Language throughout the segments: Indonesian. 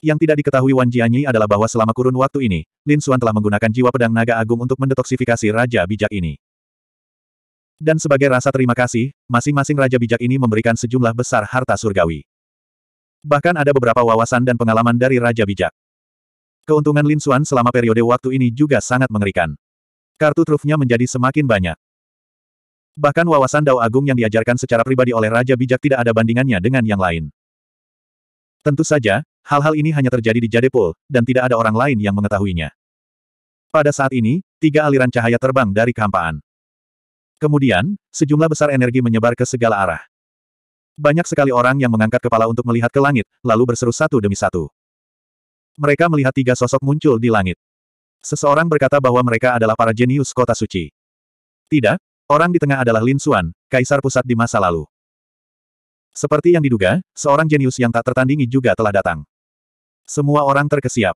Yang tidak diketahui Wan Jianyi adalah bahwa selama kurun waktu ini, Lin Xuan telah menggunakan jiwa pedang naga agung untuk mendetoksifikasi Raja Bijak ini. Dan sebagai rasa terima kasih, masing-masing Raja Bijak ini memberikan sejumlah besar harta surgawi. Bahkan ada beberapa wawasan dan pengalaman dari Raja Bijak. Keuntungan Lin Xuan selama periode waktu ini juga sangat mengerikan. Kartu trufnya menjadi semakin banyak. Bahkan wawasan Dao Agung yang diajarkan secara pribadi oleh Raja Bijak tidak ada bandingannya dengan yang lain. Tentu saja, Hal-hal ini hanya terjadi di Jadepol, dan tidak ada orang lain yang mengetahuinya. Pada saat ini, tiga aliran cahaya terbang dari kehampaan. Kemudian, sejumlah besar energi menyebar ke segala arah. Banyak sekali orang yang mengangkat kepala untuk melihat ke langit, lalu berseru satu demi satu. Mereka melihat tiga sosok muncul di langit. Seseorang berkata bahwa mereka adalah para jenius kota suci. Tidak, orang di tengah adalah Lin Xuan, kaisar pusat di masa lalu. Seperti yang diduga, seorang jenius yang tak tertandingi juga telah datang. Semua orang terkesiap.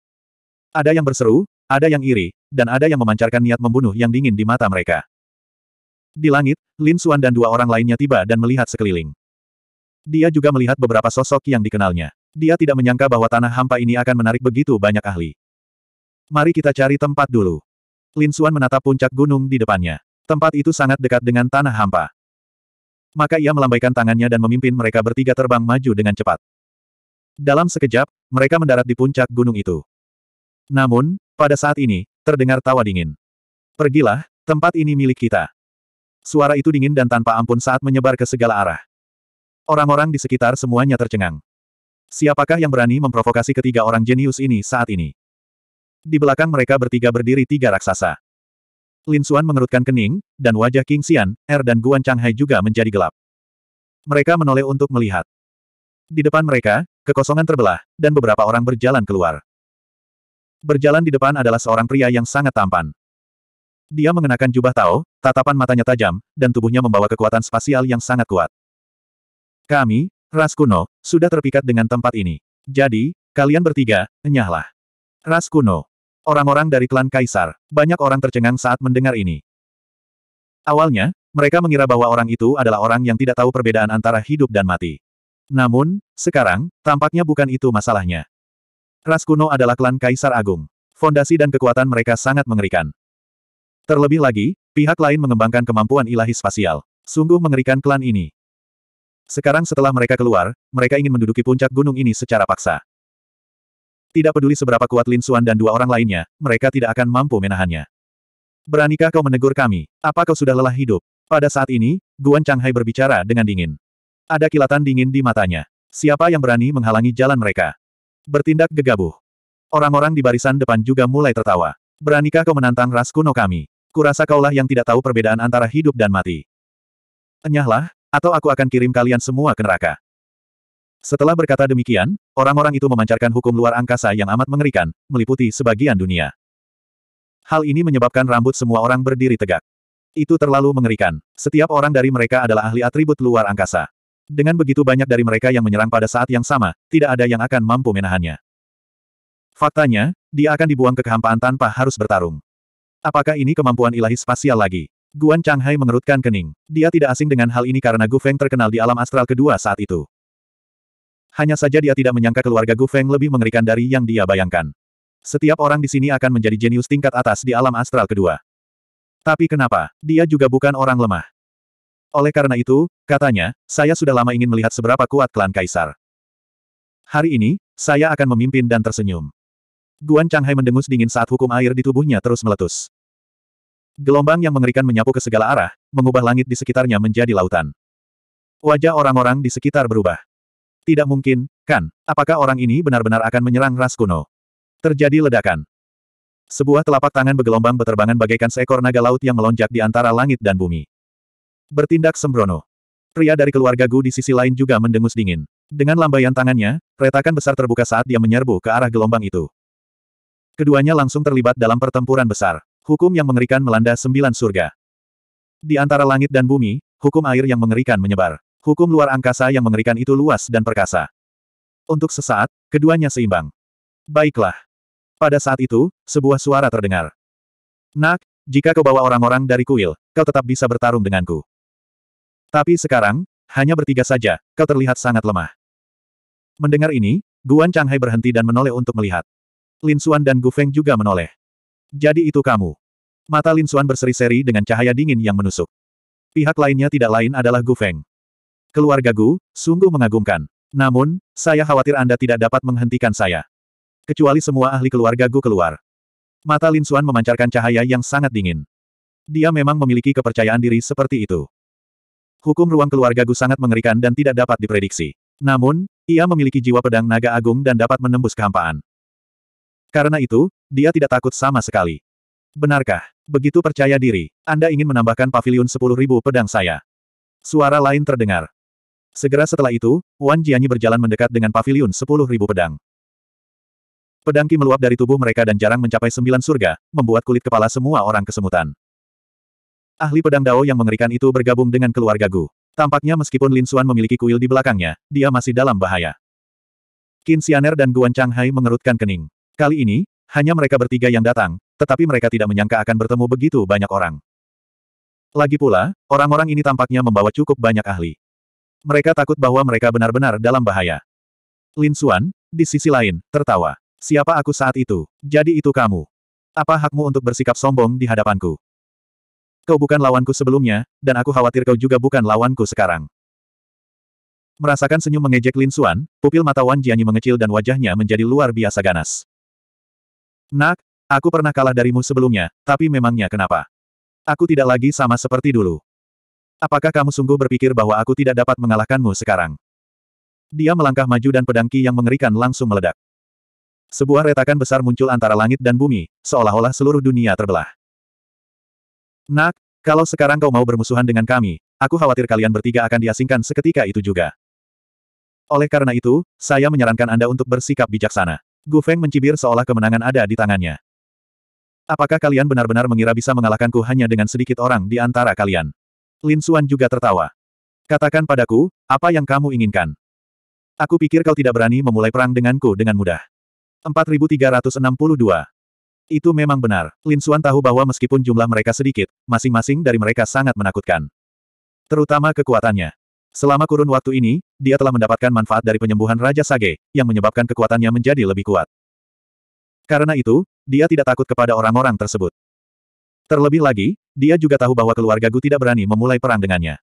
Ada yang berseru, ada yang iri, dan ada yang memancarkan niat membunuh yang dingin di mata mereka. Di langit, Lin Xuan dan dua orang lainnya tiba dan melihat sekeliling. Dia juga melihat beberapa sosok yang dikenalnya. Dia tidak menyangka bahwa tanah hampa ini akan menarik begitu banyak ahli. Mari kita cari tempat dulu. Lin Xuan menatap puncak gunung di depannya. Tempat itu sangat dekat dengan tanah hampa. Maka ia melambaikan tangannya dan memimpin mereka bertiga terbang maju dengan cepat. Dalam sekejap, mereka mendarat di puncak gunung itu. Namun, pada saat ini, terdengar tawa dingin. Pergilah, tempat ini milik kita. Suara itu dingin dan tanpa ampun saat menyebar ke segala arah. Orang-orang di sekitar semuanya tercengang. Siapakah yang berani memprovokasi ketiga orang jenius ini saat ini? Di belakang mereka bertiga berdiri tiga raksasa. Lin Xuan mengerutkan kening, dan wajah King Xian, Er dan Guan Chang Hai juga menjadi gelap. Mereka menoleh untuk melihat. Di depan mereka, Kekosongan terbelah, dan beberapa orang berjalan keluar. Berjalan di depan adalah seorang pria yang sangat tampan. Dia mengenakan jubah tao, tatapan matanya tajam, dan tubuhnya membawa kekuatan spasial yang sangat kuat. Kami, ras kuno, sudah terpikat dengan tempat ini. Jadi, kalian bertiga, enyahlah. Ras kuno. Orang-orang dari klan Kaisar, banyak orang tercengang saat mendengar ini. Awalnya, mereka mengira bahwa orang itu adalah orang yang tidak tahu perbedaan antara hidup dan mati. Namun, sekarang, tampaknya bukan itu masalahnya. Ras kuno adalah klan Kaisar Agung. Fondasi dan kekuatan mereka sangat mengerikan. Terlebih lagi, pihak lain mengembangkan kemampuan ilahi spasial. Sungguh mengerikan klan ini. Sekarang setelah mereka keluar, mereka ingin menduduki puncak gunung ini secara paksa. Tidak peduli seberapa kuat Lin Xuan dan dua orang lainnya, mereka tidak akan mampu menahannya. Beranikah kau menegur kami? Apa kau sudah lelah hidup? Pada saat ini, Guan Chang Hai berbicara dengan dingin. Ada kilatan dingin di matanya. Siapa yang berani menghalangi jalan mereka? Bertindak gegabah. Orang-orang di barisan depan juga mulai tertawa. Beranikah kau menantang ras kuno kami? Kurasa kaulah yang tidak tahu perbedaan antara hidup dan mati. Enyahlah, atau aku akan kirim kalian semua ke neraka. Setelah berkata demikian, orang-orang itu memancarkan hukum luar angkasa yang amat mengerikan, meliputi sebagian dunia. Hal ini menyebabkan rambut semua orang berdiri tegak. Itu terlalu mengerikan. Setiap orang dari mereka adalah ahli atribut luar angkasa. Dengan begitu banyak dari mereka yang menyerang pada saat yang sama, tidak ada yang akan mampu menahannya. Faktanya, dia akan dibuang ke kehampaan tanpa harus bertarung. Apakah ini kemampuan ilahi spasial lagi? Guan Changhai mengerutkan kening. Dia tidak asing dengan hal ini karena Gu Feng terkenal di alam astral kedua saat itu. Hanya saja dia tidak menyangka keluarga Gu Feng lebih mengerikan dari yang dia bayangkan. Setiap orang di sini akan menjadi jenius tingkat atas di alam astral kedua. Tapi kenapa? Dia juga bukan orang lemah. Oleh karena itu, katanya, saya sudah lama ingin melihat seberapa kuat klan Kaisar. Hari ini, saya akan memimpin dan tersenyum. Guan Changhai mendengus dingin saat hukum air di tubuhnya terus meletus. Gelombang yang mengerikan menyapu ke segala arah, mengubah langit di sekitarnya menjadi lautan. Wajah orang-orang di sekitar berubah. Tidak mungkin, kan? Apakah orang ini benar-benar akan menyerang ras kuno? Terjadi ledakan. Sebuah telapak tangan bergelombang berterbangan bagaikan seekor naga laut yang melonjak di antara langit dan bumi bertindak sembrono. Pria dari keluarga Gu di sisi lain juga mendengus dingin. Dengan lambaian tangannya, retakan besar terbuka saat dia menyerbu ke arah gelombang itu. Keduanya langsung terlibat dalam pertempuran besar. Hukum yang mengerikan melanda sembilan surga. Di antara langit dan bumi, hukum air yang mengerikan menyebar. Hukum luar angkasa yang mengerikan itu luas dan perkasa. Untuk sesaat, keduanya seimbang. Baiklah. Pada saat itu, sebuah suara terdengar. Nak, jika kau bawa orang-orang dari kuil, kau tetap bisa bertarung denganku. Tapi sekarang, hanya bertiga saja, kau terlihat sangat lemah. Mendengar ini, Guan Changhai berhenti dan menoleh untuk melihat. Lin Xuan dan Gu Feng juga menoleh. Jadi itu kamu. Mata Lin Xuan berseri-seri dengan cahaya dingin yang menusuk. Pihak lainnya tidak lain adalah Gu Feng. Keluarga Gu, sungguh mengagumkan. Namun, saya khawatir Anda tidak dapat menghentikan saya. Kecuali semua ahli keluarga Gu keluar. Mata Lin Xuan memancarkan cahaya yang sangat dingin. Dia memang memiliki kepercayaan diri seperti itu. Hukum ruang keluarga Gu sangat mengerikan dan tidak dapat diprediksi. Namun, ia memiliki jiwa pedang naga agung dan dapat menembus kehampaan. Karena itu, dia tidak takut sama sekali. Benarkah? Begitu percaya diri, Anda ingin menambahkan pavilion 10.000 pedang saya. Suara lain terdengar. Segera setelah itu, Wan Jianyi berjalan mendekat dengan pavilion 10.000 pedang. Pedang Ki meluap dari tubuh mereka dan jarang mencapai sembilan surga, membuat kulit kepala semua orang kesemutan. Ahli pedang Dao yang mengerikan itu bergabung dengan keluarga Gu. Tampaknya meskipun Lin Xuan memiliki kuil di belakangnya, dia masih dalam bahaya. Qin Xianer dan Guan Chang Hai mengerutkan kening. Kali ini, hanya mereka bertiga yang datang, tetapi mereka tidak menyangka akan bertemu begitu banyak orang. Lagi pula, orang-orang ini tampaknya membawa cukup banyak ahli. Mereka takut bahwa mereka benar-benar dalam bahaya. Lin Xuan, di sisi lain, tertawa. Siapa aku saat itu? Jadi itu kamu. Apa hakmu untuk bersikap sombong di hadapanku? Kau bukan lawanku sebelumnya, dan aku khawatir kau juga bukan lawanku sekarang. Merasakan senyum mengejek Lin Xuan, pupil mata Wan Jianyi mengecil dan wajahnya menjadi luar biasa ganas. Nak, aku pernah kalah darimu sebelumnya, tapi memangnya kenapa? Aku tidak lagi sama seperti dulu. Apakah kamu sungguh berpikir bahwa aku tidak dapat mengalahkanmu sekarang? Dia melangkah maju dan pedangki yang mengerikan langsung meledak. Sebuah retakan besar muncul antara langit dan bumi, seolah-olah seluruh dunia terbelah. Nak, kalau sekarang kau mau bermusuhan dengan kami, aku khawatir kalian bertiga akan diasingkan seketika itu juga. Oleh karena itu, saya menyarankan Anda untuk bersikap bijaksana. Gu Feng mencibir seolah kemenangan ada di tangannya. Apakah kalian benar-benar mengira bisa mengalahkanku hanya dengan sedikit orang di antara kalian? Lin Xuan juga tertawa. Katakan padaku, apa yang kamu inginkan? Aku pikir kau tidak berani memulai perang denganku dengan mudah. 4362 itu memang benar. Lin Suan tahu bahwa meskipun jumlah mereka sedikit, masing-masing dari mereka sangat menakutkan. Terutama kekuatannya. Selama kurun waktu ini, dia telah mendapatkan manfaat dari penyembuhan Raja Sage, yang menyebabkan kekuatannya menjadi lebih kuat. Karena itu, dia tidak takut kepada orang-orang tersebut. Terlebih lagi, dia juga tahu bahwa keluarga Gu tidak berani memulai perang dengannya.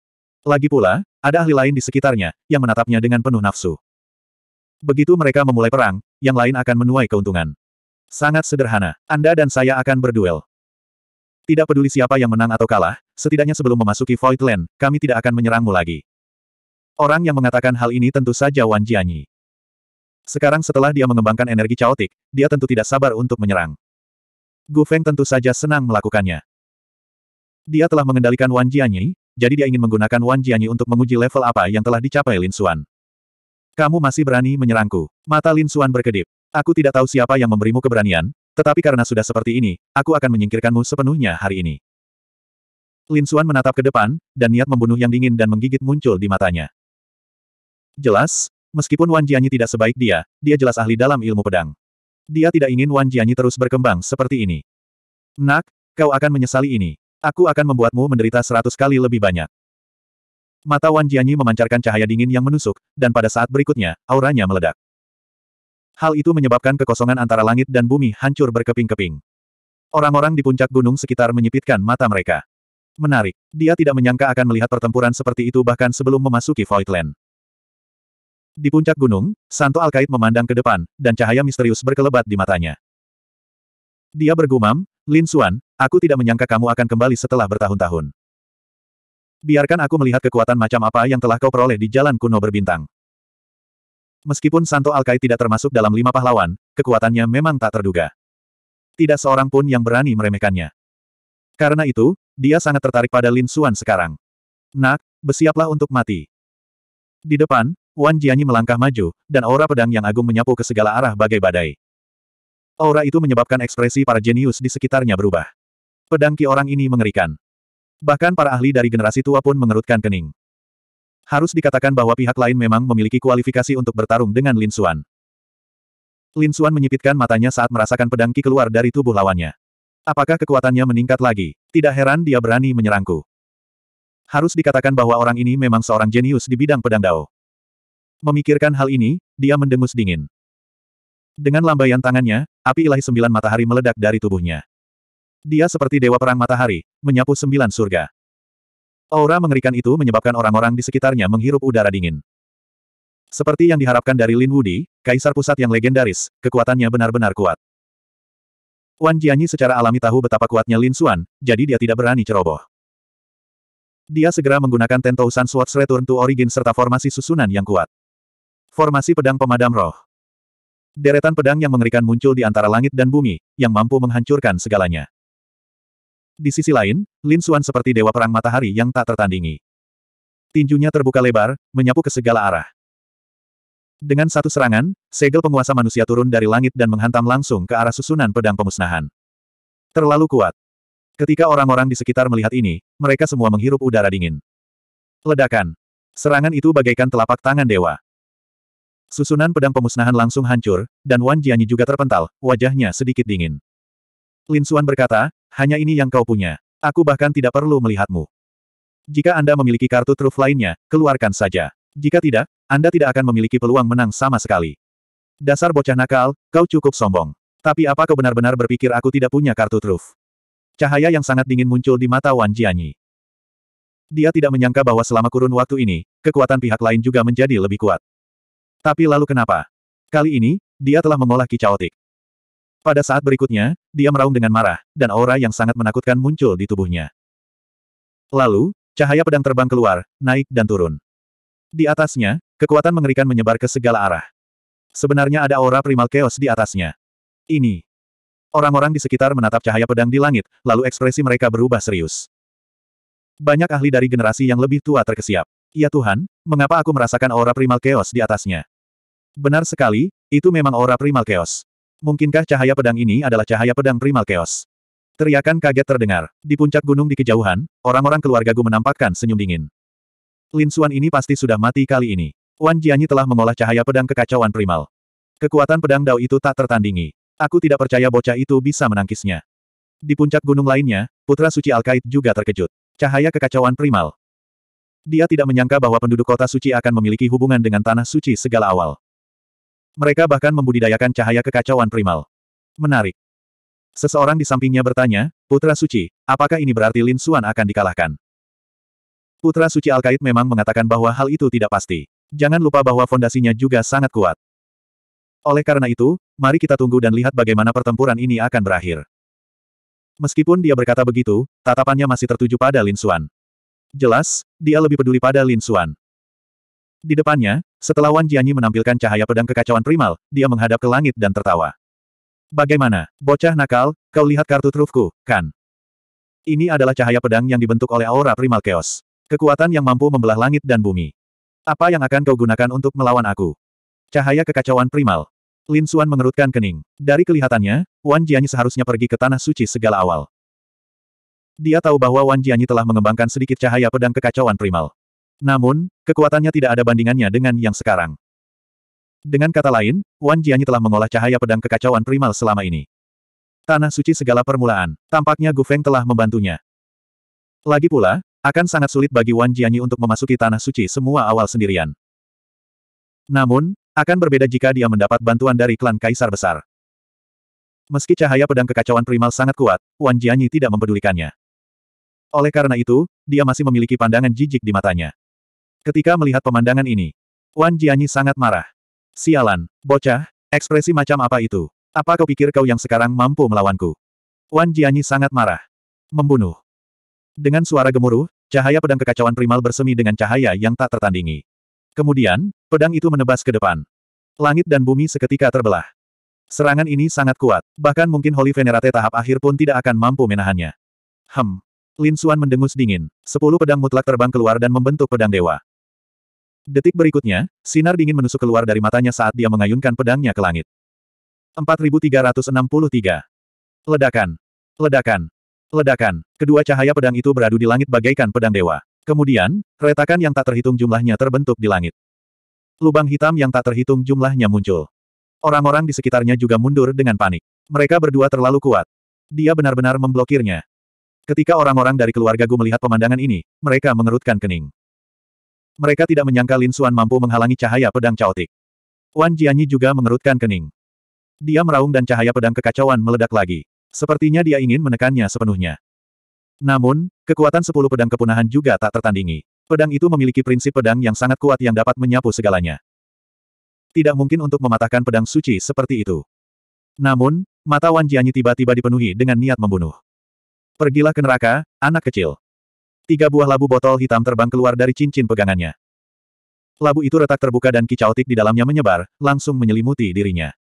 Lagi pula, ada ahli lain di sekitarnya, yang menatapnya dengan penuh nafsu. Begitu mereka memulai perang, yang lain akan menuai keuntungan. Sangat sederhana, Anda dan saya akan berduel. Tidak peduli siapa yang menang atau kalah, setidaknya sebelum memasuki Voidland, kami tidak akan menyerangmu lagi. Orang yang mengatakan hal ini tentu saja Wan Jianyi. Sekarang setelah dia mengembangkan energi caotik, dia tentu tidak sabar untuk menyerang. Gu Feng tentu saja senang melakukannya. Dia telah mengendalikan Wan Jianyi, jadi dia ingin menggunakan Wan Jianyi untuk menguji level apa yang telah dicapai Lin Xuan. Kamu masih berani menyerangku. Mata Lin Xuan berkedip. Aku tidak tahu siapa yang memberimu keberanian, tetapi karena sudah seperti ini, aku akan menyingkirkanmu sepenuhnya hari ini. Lin Xuan menatap ke depan, dan niat membunuh yang dingin dan menggigit muncul di matanya. Jelas, meskipun Wan Jianyi tidak sebaik dia, dia jelas ahli dalam ilmu pedang. Dia tidak ingin Wan Jianyi terus berkembang seperti ini. Nak, kau akan menyesali ini. Aku akan membuatmu menderita seratus kali lebih banyak. Mata Wan Jianyi memancarkan cahaya dingin yang menusuk, dan pada saat berikutnya, auranya meledak. Hal itu menyebabkan kekosongan antara langit dan bumi hancur berkeping-keping. Orang-orang di puncak gunung sekitar menyipitkan mata mereka. Menarik, dia tidak menyangka akan melihat pertempuran seperti itu bahkan sebelum memasuki Voidland. Di puncak gunung, Santo Alkait memandang ke depan, dan cahaya misterius berkelebat di matanya. Dia bergumam, Lin Xuan, aku tidak menyangka kamu akan kembali setelah bertahun-tahun. Biarkan aku melihat kekuatan macam apa yang telah kau peroleh di jalan kuno berbintang. Meskipun Santo Alkai tidak termasuk dalam lima pahlawan, kekuatannya memang tak terduga. Tidak seorang pun yang berani meremehkannya. Karena itu, dia sangat tertarik pada Lin Xuan sekarang. Nak, bersiaplah untuk mati. Di depan, Wan Jianyi melangkah maju, dan aura pedang yang agung menyapu ke segala arah bagai badai. Aura itu menyebabkan ekspresi para jenius di sekitarnya berubah. Pedang ki orang ini mengerikan. Bahkan para ahli dari generasi tua pun mengerutkan kening. Harus dikatakan bahwa pihak lain memang memiliki kualifikasi untuk bertarung dengan Lin Xuan. Lin Xuan menyipitkan matanya saat merasakan pedang Qi keluar dari tubuh lawannya. Apakah kekuatannya meningkat lagi? Tidak heran dia berani menyerangku. Harus dikatakan bahwa orang ini memang seorang jenius di bidang pedang Dao. Memikirkan hal ini, dia mendengus dingin. Dengan lambaian tangannya, api ilahi sembilan matahari meledak dari tubuhnya. Dia seperti dewa perang matahari, menyapu sembilan surga. Aura mengerikan itu menyebabkan orang-orang di sekitarnya menghirup udara dingin. Seperti yang diharapkan dari Lin Wudi, kaisar pusat yang legendaris, kekuatannya benar-benar kuat. Wan Jianyi secara alami tahu betapa kuatnya Lin Xuan, jadi dia tidak berani ceroboh. Dia segera menggunakan Tentousan Swords Return to Origin serta formasi susunan yang kuat. Formasi pedang pemadam roh. Deretan pedang yang mengerikan muncul di antara langit dan bumi, yang mampu menghancurkan segalanya. Di sisi lain, Lin Suan seperti dewa perang matahari yang tak tertandingi. Tinjunya terbuka lebar, menyapu ke segala arah. Dengan satu serangan, segel penguasa manusia turun dari langit dan menghantam langsung ke arah susunan pedang pemusnahan. Terlalu kuat. Ketika orang-orang di sekitar melihat ini, mereka semua menghirup udara dingin. Ledakan. Serangan itu bagaikan telapak tangan dewa. Susunan pedang pemusnahan langsung hancur, dan Wan Jianyi juga terpental, wajahnya sedikit dingin. Lin Suan berkata, hanya ini yang kau punya. Aku bahkan tidak perlu melihatmu. Jika Anda memiliki kartu truf lainnya, keluarkan saja. Jika tidak, Anda tidak akan memiliki peluang menang sama sekali. Dasar bocah nakal, kau cukup sombong. Tapi apa kau benar-benar berpikir aku tidak punya kartu truf? Cahaya yang sangat dingin muncul di mata Wan Jianyi. Dia tidak menyangka bahwa selama kurun waktu ini, kekuatan pihak lain juga menjadi lebih kuat. Tapi lalu kenapa? Kali ini, dia telah mengolah kicautik. Pada saat berikutnya, dia meraung dengan marah, dan aura yang sangat menakutkan muncul di tubuhnya. Lalu, cahaya pedang terbang keluar, naik dan turun. Di atasnya, kekuatan mengerikan menyebar ke segala arah. Sebenarnya ada aura primal chaos di atasnya. Ini. Orang-orang di sekitar menatap cahaya pedang di langit, lalu ekspresi mereka berubah serius. Banyak ahli dari generasi yang lebih tua terkesiap. Ya Tuhan, mengapa aku merasakan aura primal chaos di atasnya? Benar sekali, itu memang aura primal chaos. Mungkinkah cahaya pedang ini adalah cahaya pedang primal chaos? Teriakan kaget terdengar. Di puncak gunung di kejauhan, orang-orang keluarga Gu menampakkan senyum dingin. Lin Suan ini pasti sudah mati kali ini. Wan Jianyi telah mengolah cahaya pedang kekacauan primal. Kekuatan pedang Dao itu tak tertandingi. Aku tidak percaya bocah itu bisa menangkisnya. Di puncak gunung lainnya, putra suci Alkait juga terkejut. Cahaya kekacauan primal. Dia tidak menyangka bahwa penduduk kota suci akan memiliki hubungan dengan tanah suci segala awal. Mereka bahkan membudidayakan cahaya kekacauan primal. Menarik. Seseorang di sampingnya bertanya, Putra Suci, apakah ini berarti Lin Xuan akan dikalahkan? Putra Suci Alkait memang mengatakan bahwa hal itu tidak pasti. Jangan lupa bahwa fondasinya juga sangat kuat. Oleh karena itu, mari kita tunggu dan lihat bagaimana pertempuran ini akan berakhir. Meskipun dia berkata begitu, tatapannya masih tertuju pada Lin Xuan. Jelas, dia lebih peduli pada Lin Xuan. Di depannya, setelah Wan Jianyi menampilkan cahaya pedang kekacauan primal, dia menghadap ke langit dan tertawa. Bagaimana, bocah nakal, kau lihat kartu trufku, kan? Ini adalah cahaya pedang yang dibentuk oleh aura primal chaos. Kekuatan yang mampu membelah langit dan bumi. Apa yang akan kau gunakan untuk melawan aku? Cahaya kekacauan primal. Lin Suan mengerutkan kening. Dari kelihatannya, Wan Jianyi seharusnya pergi ke Tanah Suci segala awal. Dia tahu bahwa Wan Jianyi telah mengembangkan sedikit cahaya pedang kekacauan primal. Namun, kekuatannya tidak ada bandingannya dengan yang sekarang. Dengan kata lain, Wan Jianyi telah mengolah cahaya pedang kekacauan primal selama ini. Tanah suci segala permulaan, tampaknya Gu Feng telah membantunya. Lagi pula, akan sangat sulit bagi Wan Jianyi untuk memasuki tanah suci semua awal sendirian. Namun, akan berbeda jika dia mendapat bantuan dari klan Kaisar Besar. Meski cahaya pedang kekacauan primal sangat kuat, Wan Jianyi tidak mempedulikannya. Oleh karena itu, dia masih memiliki pandangan jijik di matanya. Ketika melihat pemandangan ini, Wan Jianyi sangat marah. Sialan, bocah, ekspresi macam apa itu? Apa kau pikir kau yang sekarang mampu melawanku? Wan Jianyi sangat marah. Membunuh. Dengan suara gemuruh, cahaya pedang kekacauan primal bersemi dengan cahaya yang tak tertandingi. Kemudian, pedang itu menebas ke depan. Langit dan bumi seketika terbelah. Serangan ini sangat kuat, bahkan mungkin Holy Venerate tahap akhir pun tidak akan mampu menahannya. Hem. Lin Xuan mendengus dingin. Sepuluh pedang mutlak terbang keluar dan membentuk pedang dewa. Detik berikutnya, sinar dingin menusuk keluar dari matanya saat dia mengayunkan pedangnya ke langit. 4363. Ledakan. Ledakan. Ledakan. Kedua cahaya pedang itu beradu di langit bagaikan pedang dewa. Kemudian, retakan yang tak terhitung jumlahnya terbentuk di langit. Lubang hitam yang tak terhitung jumlahnya muncul. Orang-orang di sekitarnya juga mundur dengan panik. Mereka berdua terlalu kuat. Dia benar-benar memblokirnya. Ketika orang-orang dari keluarga Gu melihat pemandangan ini, mereka mengerutkan kening. Mereka tidak menyangka Lin Xuan mampu menghalangi cahaya pedang caotik. Wan Jianyi juga mengerutkan kening. Dia meraung dan cahaya pedang kekacauan meledak lagi. Sepertinya dia ingin menekannya sepenuhnya. Namun, kekuatan sepuluh pedang kepunahan juga tak tertandingi. Pedang itu memiliki prinsip pedang yang sangat kuat yang dapat menyapu segalanya. Tidak mungkin untuk mematahkan pedang suci seperti itu. Namun, mata Wan Jianyi tiba-tiba dipenuhi dengan niat membunuh. Pergilah ke neraka, anak kecil. Tiga buah labu botol hitam terbang keluar dari cincin pegangannya. Labu itu retak terbuka dan kicau tik di dalamnya menyebar, langsung menyelimuti dirinya.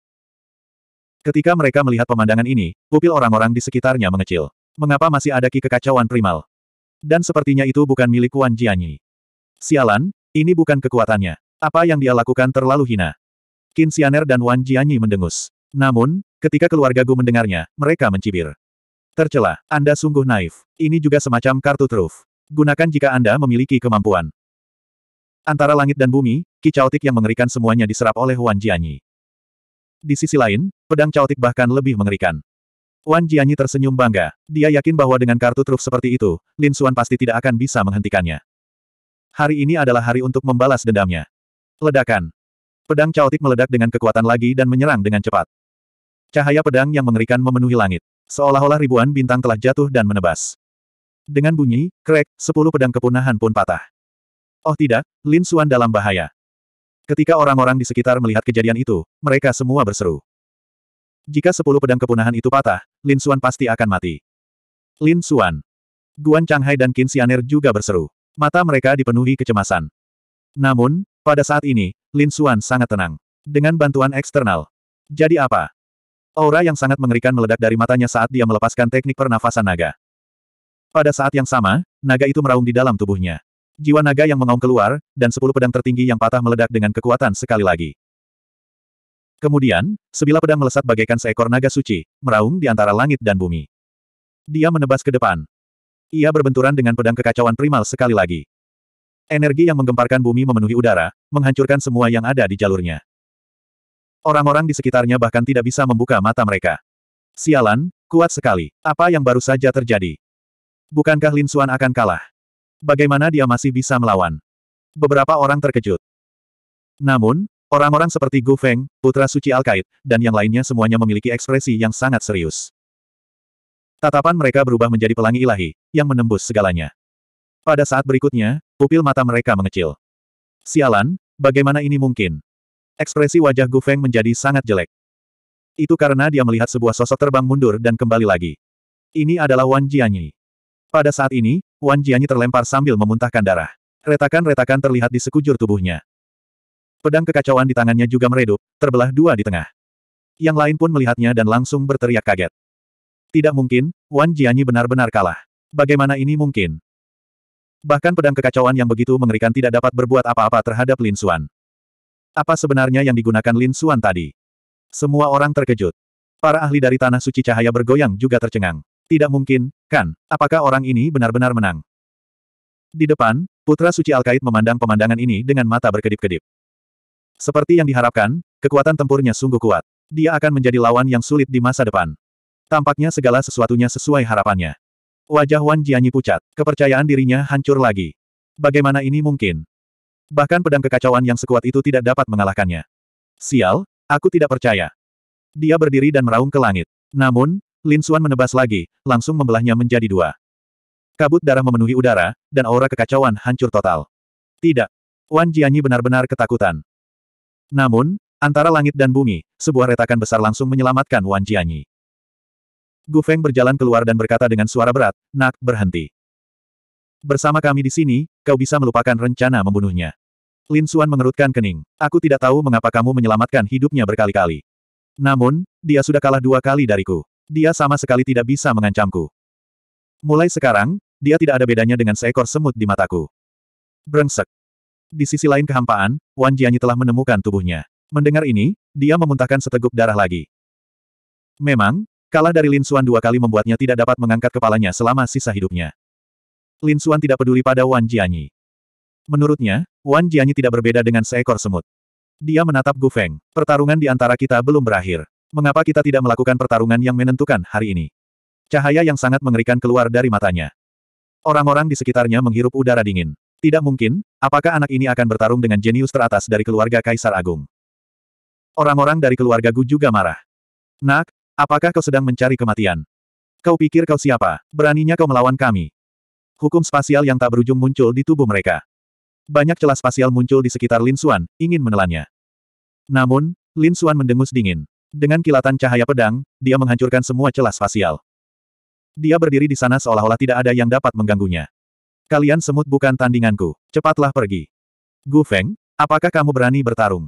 Ketika mereka melihat pemandangan ini, pupil orang-orang di sekitarnya mengecil. Mengapa masih ada ki kekacauan primal? Dan sepertinya itu bukan milik Wan Jianyi. Sialan, ini bukan kekuatannya. Apa yang dia lakukan terlalu hina. Qin Xianer dan Wan Jianyi mendengus. Namun, ketika keluarga Gu mendengarnya, mereka mencibir. Tercela, Anda sungguh naif. Ini juga semacam kartu truf. Gunakan jika Anda memiliki kemampuan. Antara langit dan bumi, ki caotik yang mengerikan semuanya diserap oleh Wan Jianyi. Di sisi lain, pedang caotik bahkan lebih mengerikan. Wan Jianyi tersenyum bangga. Dia yakin bahwa dengan kartu truf seperti itu, Lin Suan pasti tidak akan bisa menghentikannya. Hari ini adalah hari untuk membalas dendamnya. Ledakan. Pedang caotik meledak dengan kekuatan lagi dan menyerang dengan cepat. Cahaya pedang yang mengerikan memenuhi langit. Seolah-olah ribuan bintang telah jatuh dan menebas. Dengan bunyi, krek, sepuluh pedang kepunahan pun patah. Oh tidak, Lin Xuan dalam bahaya. Ketika orang-orang di sekitar melihat kejadian itu, mereka semua berseru. Jika sepuluh pedang kepunahan itu patah, Lin Xuan pasti akan mati. Lin Xuan. Guan Changhai dan Qin Xianer juga berseru. Mata mereka dipenuhi kecemasan. Namun, pada saat ini, Lin Xuan sangat tenang. Dengan bantuan eksternal. Jadi apa? Aura yang sangat mengerikan meledak dari matanya saat dia melepaskan teknik pernafasan naga. Pada saat yang sama, naga itu meraung di dalam tubuhnya. Jiwa naga yang mengaum keluar, dan sepuluh pedang tertinggi yang patah meledak dengan kekuatan sekali lagi. Kemudian, sebilah pedang melesat bagaikan seekor naga suci, meraung di antara langit dan bumi. Dia menebas ke depan. Ia berbenturan dengan pedang kekacauan primal sekali lagi. Energi yang menggemparkan bumi memenuhi udara, menghancurkan semua yang ada di jalurnya. Orang-orang di sekitarnya bahkan tidak bisa membuka mata mereka. Sialan, kuat sekali. Apa yang baru saja terjadi? Bukankah Lin Xuan akan kalah? Bagaimana dia masih bisa melawan? Beberapa orang terkejut. Namun, orang-orang seperti Gu Feng, putra suci Al-Kaid, dan yang lainnya semuanya memiliki ekspresi yang sangat serius. Tatapan mereka berubah menjadi pelangi ilahi, yang menembus segalanya. Pada saat berikutnya, pupil mata mereka mengecil. Sialan, bagaimana ini mungkin? Ekspresi wajah Gu Feng menjadi sangat jelek. Itu karena dia melihat sebuah sosok terbang mundur dan kembali lagi. Ini adalah Wan Jianyi. Pada saat ini, Wan Jianyi terlempar sambil memuntahkan darah. Retakan-retakan terlihat di sekujur tubuhnya. Pedang kekacauan di tangannya juga meredup, terbelah dua di tengah. Yang lain pun melihatnya dan langsung berteriak kaget. Tidak mungkin, Wan Jianyi benar-benar kalah. Bagaimana ini mungkin? Bahkan pedang kekacauan yang begitu mengerikan tidak dapat berbuat apa-apa terhadap Lin Xuan. Apa sebenarnya yang digunakan Lin Xuan tadi? Semua orang terkejut. Para ahli dari Tanah Suci Cahaya bergoyang juga tercengang. Tidak mungkin, kan? Apakah orang ini benar-benar menang? Di depan, Putra Suci Alkait memandang pemandangan ini dengan mata berkedip-kedip. Seperti yang diharapkan, kekuatan tempurnya sungguh kuat. Dia akan menjadi lawan yang sulit di masa depan. Tampaknya segala sesuatunya sesuai harapannya. Wajah Wan Jianyi pucat, kepercayaan dirinya hancur lagi. Bagaimana ini mungkin? Bahkan pedang kekacauan yang sekuat itu tidak dapat mengalahkannya. Sial, aku tidak percaya. Dia berdiri dan meraung ke langit. Namun, Lin Suan menebas lagi, langsung membelahnya menjadi dua. Kabut darah memenuhi udara, dan aura kekacauan hancur total. Tidak. Wan Jianyi benar-benar ketakutan. Namun, antara langit dan bumi, sebuah retakan besar langsung menyelamatkan Wan Jianyi. Gu Feng berjalan keluar dan berkata dengan suara berat, Nak, berhenti. Bersama kami di sini, kau bisa melupakan rencana membunuhnya. Lin Suan mengerutkan kening. Aku tidak tahu mengapa kamu menyelamatkan hidupnya berkali-kali. Namun, dia sudah kalah dua kali dariku. Dia sama sekali tidak bisa mengancamku. Mulai sekarang, dia tidak ada bedanya dengan seekor semut di mataku. Brengsek. Di sisi lain kehampaan, Wan Jianyi telah menemukan tubuhnya. Mendengar ini, dia memuntahkan seteguk darah lagi. Memang, kalah dari Lin Xuan dua kali membuatnya tidak dapat mengangkat kepalanya selama sisa hidupnya. Lin Xuan tidak peduli pada Wan Jianyi. Menurutnya, Wan Jianyi tidak berbeda dengan seekor semut. Dia menatap Gu Feng. Pertarungan di antara kita belum berakhir. Mengapa kita tidak melakukan pertarungan yang menentukan hari ini? Cahaya yang sangat mengerikan keluar dari matanya. Orang-orang di sekitarnya menghirup udara dingin. Tidak mungkin, apakah anak ini akan bertarung dengan jenius teratas dari keluarga Kaisar Agung? Orang-orang dari keluarga Gu juga marah. Nak, apakah kau sedang mencari kematian? Kau pikir kau siapa? Beraninya kau melawan kami? Hukum spasial yang tak berujung muncul di tubuh mereka. Banyak celah spasial muncul di sekitar Lin Xuan, ingin menelannya. Namun, Lin Xuan mendengus dingin. Dengan kilatan cahaya pedang, dia menghancurkan semua celah spasial. Dia berdiri di sana seolah-olah tidak ada yang dapat mengganggunya. Kalian semut bukan tandinganku. Cepatlah pergi. Gu Feng, apakah kamu berani bertarung?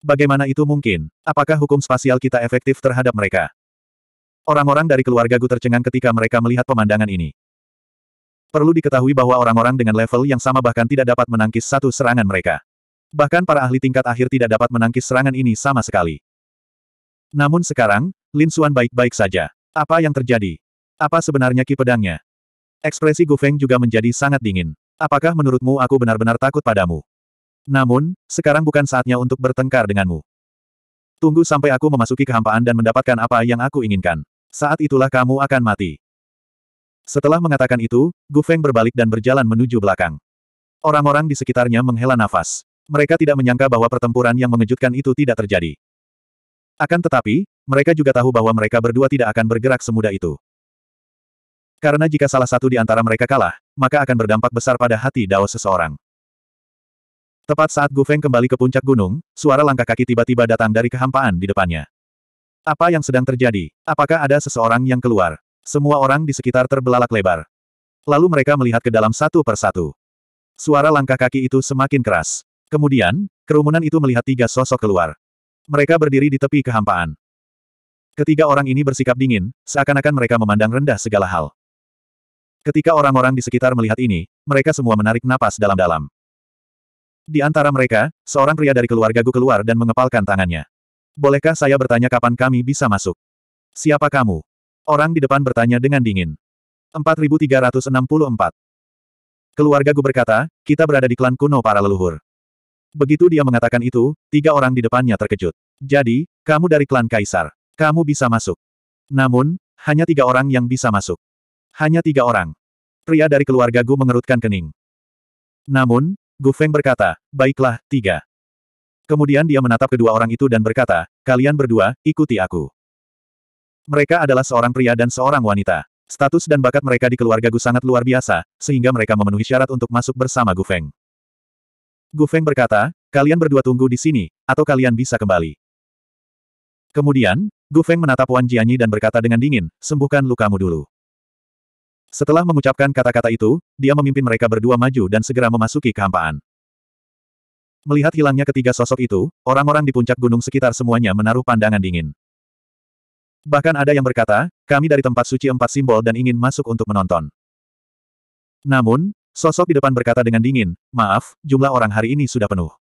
Bagaimana itu mungkin? Apakah hukum spasial kita efektif terhadap mereka? Orang-orang dari keluarga Gu tercengang ketika mereka melihat pemandangan ini. Perlu diketahui bahwa orang-orang dengan level yang sama bahkan tidak dapat menangkis satu serangan mereka. Bahkan para ahli tingkat akhir tidak dapat menangkis serangan ini sama sekali. Namun sekarang, Lin Xuan baik-baik saja. Apa yang terjadi? Apa sebenarnya ki pedangnya? Ekspresi Gu Feng juga menjadi sangat dingin. Apakah menurutmu aku benar-benar takut padamu? Namun, sekarang bukan saatnya untuk bertengkar denganmu. Tunggu sampai aku memasuki kehampaan dan mendapatkan apa yang aku inginkan. Saat itulah kamu akan mati. Setelah mengatakan itu, Gu Feng berbalik dan berjalan menuju belakang. Orang-orang di sekitarnya menghela nafas. Mereka tidak menyangka bahwa pertempuran yang mengejutkan itu tidak terjadi. Akan tetapi, mereka juga tahu bahwa mereka berdua tidak akan bergerak semudah itu. Karena jika salah satu di antara mereka kalah, maka akan berdampak besar pada hati Dao seseorang. Tepat saat Gu Feng kembali ke puncak gunung, suara langkah kaki tiba-tiba datang dari kehampaan di depannya. Apa yang sedang terjadi? Apakah ada seseorang yang keluar? Semua orang di sekitar terbelalak lebar. Lalu mereka melihat ke dalam satu persatu. Suara langkah kaki itu semakin keras. Kemudian, kerumunan itu melihat tiga sosok keluar. Mereka berdiri di tepi kehampaan. Ketiga orang ini bersikap dingin, seakan-akan mereka memandang rendah segala hal. Ketika orang-orang di sekitar melihat ini, mereka semua menarik napas dalam-dalam. Di antara mereka, seorang pria dari keluarga Gu keluar dan mengepalkan tangannya. Bolehkah saya bertanya kapan kami bisa masuk? Siapa kamu? Orang di depan bertanya dengan dingin. 4364. Keluarga Gu berkata, kita berada di klan kuno para leluhur. Begitu dia mengatakan itu, tiga orang di depannya terkejut. Jadi, kamu dari klan Kaisar. Kamu bisa masuk. Namun, hanya tiga orang yang bisa masuk. Hanya tiga orang. Pria dari keluarga Gu mengerutkan kening. Namun, Gu Feng berkata, baiklah, tiga. Kemudian dia menatap kedua orang itu dan berkata, kalian berdua, ikuti aku. Mereka adalah seorang pria dan seorang wanita. Status dan bakat mereka di keluarga Gu sangat luar biasa, sehingga mereka memenuhi syarat untuk masuk bersama Gu Feng. Gu Feng berkata, kalian berdua tunggu di sini, atau kalian bisa kembali. Kemudian, Gu Feng menatap Wan Jianyi dan berkata dengan dingin, sembuhkan lukamu dulu. Setelah mengucapkan kata-kata itu, dia memimpin mereka berdua maju dan segera memasuki kehampaan. Melihat hilangnya ketiga sosok itu, orang-orang di puncak gunung sekitar semuanya menaruh pandangan dingin. Bahkan ada yang berkata, kami dari tempat suci empat simbol dan ingin masuk untuk menonton. Namun, Sosok di depan berkata dengan dingin, maaf, jumlah orang hari ini sudah penuh.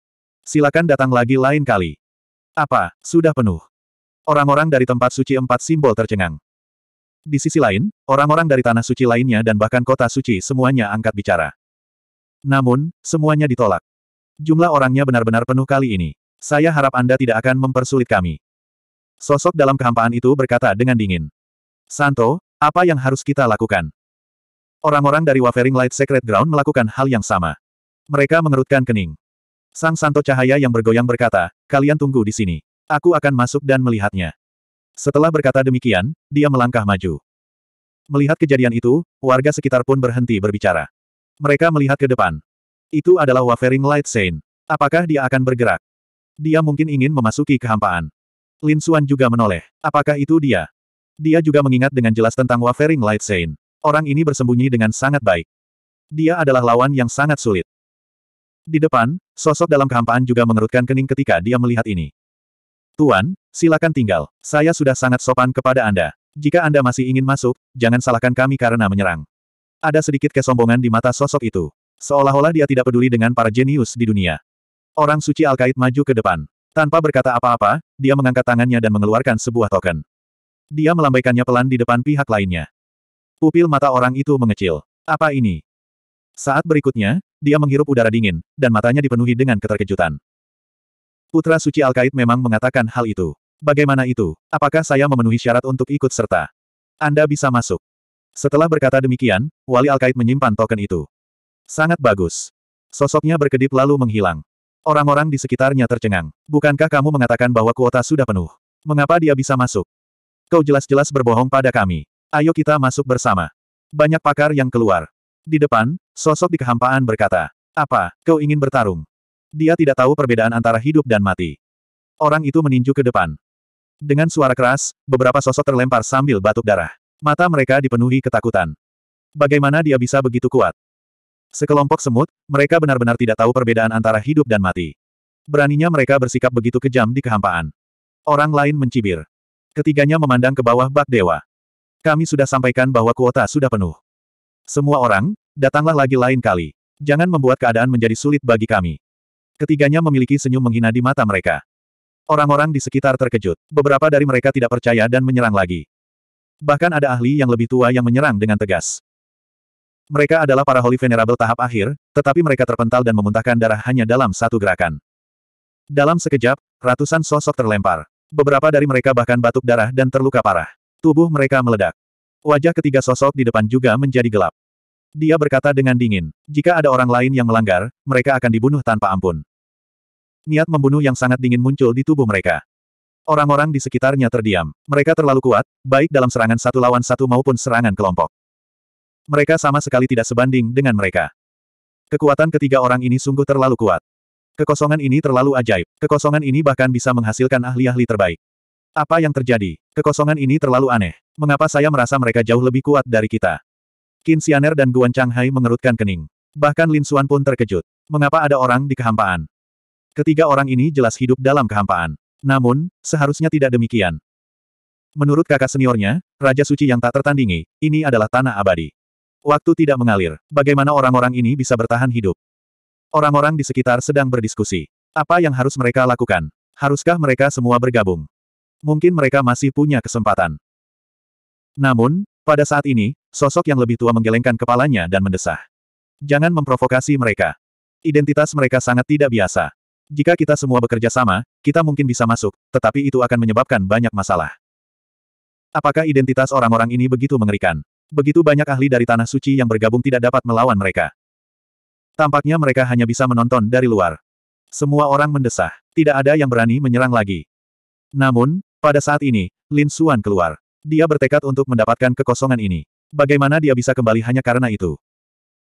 Silakan datang lagi lain kali. Apa, sudah penuh? Orang-orang dari tempat suci empat simbol tercengang. Di sisi lain, orang-orang dari tanah suci lainnya dan bahkan kota suci semuanya angkat bicara. Namun, semuanya ditolak. Jumlah orangnya benar-benar penuh kali ini. Saya harap Anda tidak akan mempersulit kami. Sosok dalam kehampaan itu berkata dengan dingin. Santo, apa yang harus kita lakukan? Orang-orang dari Wavering Light Secret Ground melakukan hal yang sama. Mereka mengerutkan kening. Sang Santo Cahaya yang bergoyang berkata, kalian tunggu di sini. Aku akan masuk dan melihatnya. Setelah berkata demikian, dia melangkah maju. Melihat kejadian itu, warga sekitar pun berhenti berbicara. Mereka melihat ke depan. Itu adalah Wavering Light Saint. Apakah dia akan bergerak? Dia mungkin ingin memasuki kehampaan. Lin Suan juga menoleh. Apakah itu dia? Dia juga mengingat dengan jelas tentang Wavering Light Saint. Orang ini bersembunyi dengan sangat baik. Dia adalah lawan yang sangat sulit. Di depan, sosok dalam kehampaan juga mengerutkan kening ketika dia melihat ini. Tuan, silakan tinggal. Saya sudah sangat sopan kepada Anda. Jika Anda masih ingin masuk, jangan salahkan kami karena menyerang. Ada sedikit kesombongan di mata sosok itu. Seolah-olah dia tidak peduli dengan para jenius di dunia. Orang suci Alkait maju ke depan. Tanpa berkata apa-apa, dia mengangkat tangannya dan mengeluarkan sebuah token. Dia melambaikannya pelan di depan pihak lainnya. Pupil mata orang itu mengecil. Apa ini? Saat berikutnya, dia menghirup udara dingin, dan matanya dipenuhi dengan keterkejutan. Putra Suci Alkait memang mengatakan hal itu. Bagaimana itu? Apakah saya memenuhi syarat untuk ikut serta? Anda bisa masuk. Setelah berkata demikian, Wali Alkait menyimpan token itu. Sangat bagus. Sosoknya berkedip lalu menghilang. Orang-orang di sekitarnya tercengang. Bukankah kamu mengatakan bahwa kuota sudah penuh? Mengapa dia bisa masuk? Kau jelas-jelas berbohong pada kami. Ayo kita masuk bersama. Banyak pakar yang keluar. Di depan, sosok di kehampaan berkata, Apa, kau ingin bertarung? Dia tidak tahu perbedaan antara hidup dan mati. Orang itu meninju ke depan. Dengan suara keras, beberapa sosok terlempar sambil batuk darah. Mata mereka dipenuhi ketakutan. Bagaimana dia bisa begitu kuat? Sekelompok semut, mereka benar-benar tidak tahu perbedaan antara hidup dan mati. Beraninya mereka bersikap begitu kejam di kehampaan. Orang lain mencibir. Ketiganya memandang ke bawah bak dewa. Kami sudah sampaikan bahwa kuota sudah penuh. Semua orang, datanglah lagi lain kali. Jangan membuat keadaan menjadi sulit bagi kami. Ketiganya memiliki senyum menghina di mata mereka. Orang-orang di sekitar terkejut. Beberapa dari mereka tidak percaya dan menyerang lagi. Bahkan ada ahli yang lebih tua yang menyerang dengan tegas. Mereka adalah para Holy Venerable tahap akhir, tetapi mereka terpental dan memuntahkan darah hanya dalam satu gerakan. Dalam sekejap, ratusan sosok terlempar. Beberapa dari mereka bahkan batuk darah dan terluka parah. Tubuh mereka meledak. Wajah ketiga sosok di depan juga menjadi gelap. Dia berkata dengan dingin, jika ada orang lain yang melanggar, mereka akan dibunuh tanpa ampun. Niat membunuh yang sangat dingin muncul di tubuh mereka. Orang-orang di sekitarnya terdiam. Mereka terlalu kuat, baik dalam serangan satu lawan satu maupun serangan kelompok. Mereka sama sekali tidak sebanding dengan mereka. Kekuatan ketiga orang ini sungguh terlalu kuat. Kekosongan ini terlalu ajaib. Kekosongan ini bahkan bisa menghasilkan ahli-ahli terbaik. Apa yang terjadi? Kekosongan ini terlalu aneh. Mengapa saya merasa mereka jauh lebih kuat dari kita? Qin Xianer dan Guan Chang Hai mengerutkan kening. Bahkan Lin Xuan pun terkejut. Mengapa ada orang di kehampaan? Ketiga orang ini jelas hidup dalam kehampaan. Namun, seharusnya tidak demikian. Menurut kakak seniornya, Raja Suci yang tak tertandingi, ini adalah tanah abadi. Waktu tidak mengalir. Bagaimana orang-orang ini bisa bertahan hidup? Orang-orang di sekitar sedang berdiskusi. Apa yang harus mereka lakukan? Haruskah mereka semua bergabung? mungkin mereka masih punya kesempatan. Namun, pada saat ini, sosok yang lebih tua menggelengkan kepalanya dan mendesah. Jangan memprovokasi mereka. Identitas mereka sangat tidak biasa. Jika kita semua bekerja sama, kita mungkin bisa masuk, tetapi itu akan menyebabkan banyak masalah. Apakah identitas orang-orang ini begitu mengerikan? Begitu banyak ahli dari Tanah Suci yang bergabung tidak dapat melawan mereka. Tampaknya mereka hanya bisa menonton dari luar. Semua orang mendesah. Tidak ada yang berani menyerang lagi. Namun, pada saat ini, Lin Suan keluar. Dia bertekad untuk mendapatkan kekosongan ini. Bagaimana dia bisa kembali hanya karena itu?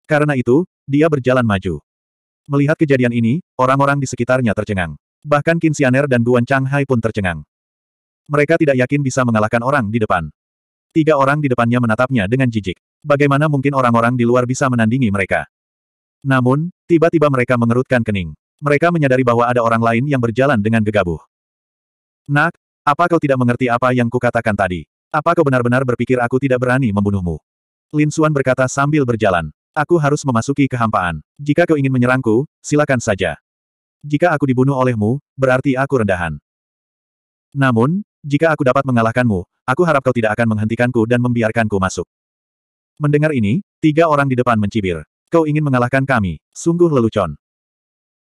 Karena itu, dia berjalan maju. Melihat kejadian ini, orang-orang di sekitarnya tercengang. Bahkan Qin Xianer dan Guan Changhai pun tercengang. Mereka tidak yakin bisa mengalahkan orang di depan. Tiga orang di depannya menatapnya dengan jijik. Bagaimana mungkin orang-orang di luar bisa menandingi mereka? Namun, tiba-tiba mereka mengerutkan kening. Mereka menyadari bahwa ada orang lain yang berjalan dengan gegabah. Nak, apa kau tidak mengerti apa yang kukatakan tadi? Apa kau benar-benar berpikir aku tidak berani membunuhmu? Lin Xuan berkata sambil berjalan. Aku harus memasuki kehampaan. Jika kau ingin menyerangku, silakan saja. Jika aku dibunuh olehmu, berarti aku rendahan. Namun, jika aku dapat mengalahkanmu, aku harap kau tidak akan menghentikanku dan membiarkanku masuk. Mendengar ini, tiga orang di depan mencibir. Kau ingin mengalahkan kami, sungguh lelucon.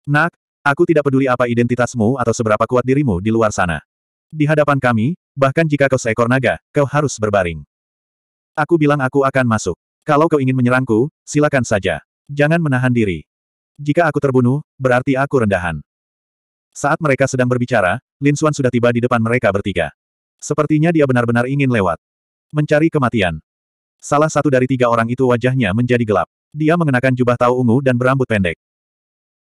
Nak, aku tidak peduli apa identitasmu atau seberapa kuat dirimu di luar sana. Di hadapan kami, bahkan jika kau seekor naga, kau harus berbaring. Aku bilang aku akan masuk. Kalau kau ingin menyerangku, silakan saja. Jangan menahan diri. Jika aku terbunuh, berarti aku rendahan. Saat mereka sedang berbicara, Lin Xuan sudah tiba di depan mereka bertiga. Sepertinya dia benar-benar ingin lewat. Mencari kematian. Salah satu dari tiga orang itu wajahnya menjadi gelap. Dia mengenakan jubah tahu ungu dan berambut pendek.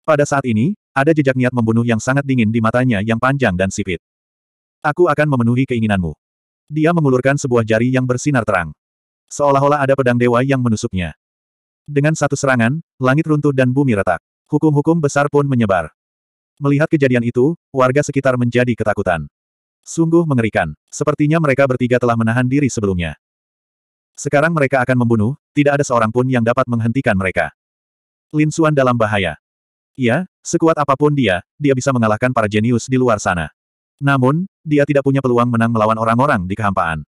Pada saat ini, ada jejak niat membunuh yang sangat dingin di matanya yang panjang dan sipit. Aku akan memenuhi keinginanmu. Dia mengulurkan sebuah jari yang bersinar terang. Seolah-olah ada pedang dewa yang menusuknya. Dengan satu serangan, langit runtuh dan bumi retak. Hukum-hukum besar pun menyebar. Melihat kejadian itu, warga sekitar menjadi ketakutan. Sungguh mengerikan. Sepertinya mereka bertiga telah menahan diri sebelumnya. Sekarang mereka akan membunuh, tidak ada seorang pun yang dapat menghentikan mereka. Lin Xuan dalam bahaya. Iya, sekuat apapun dia, dia bisa mengalahkan para jenius di luar sana. Namun, dia tidak punya peluang menang melawan orang-orang di kehampaan.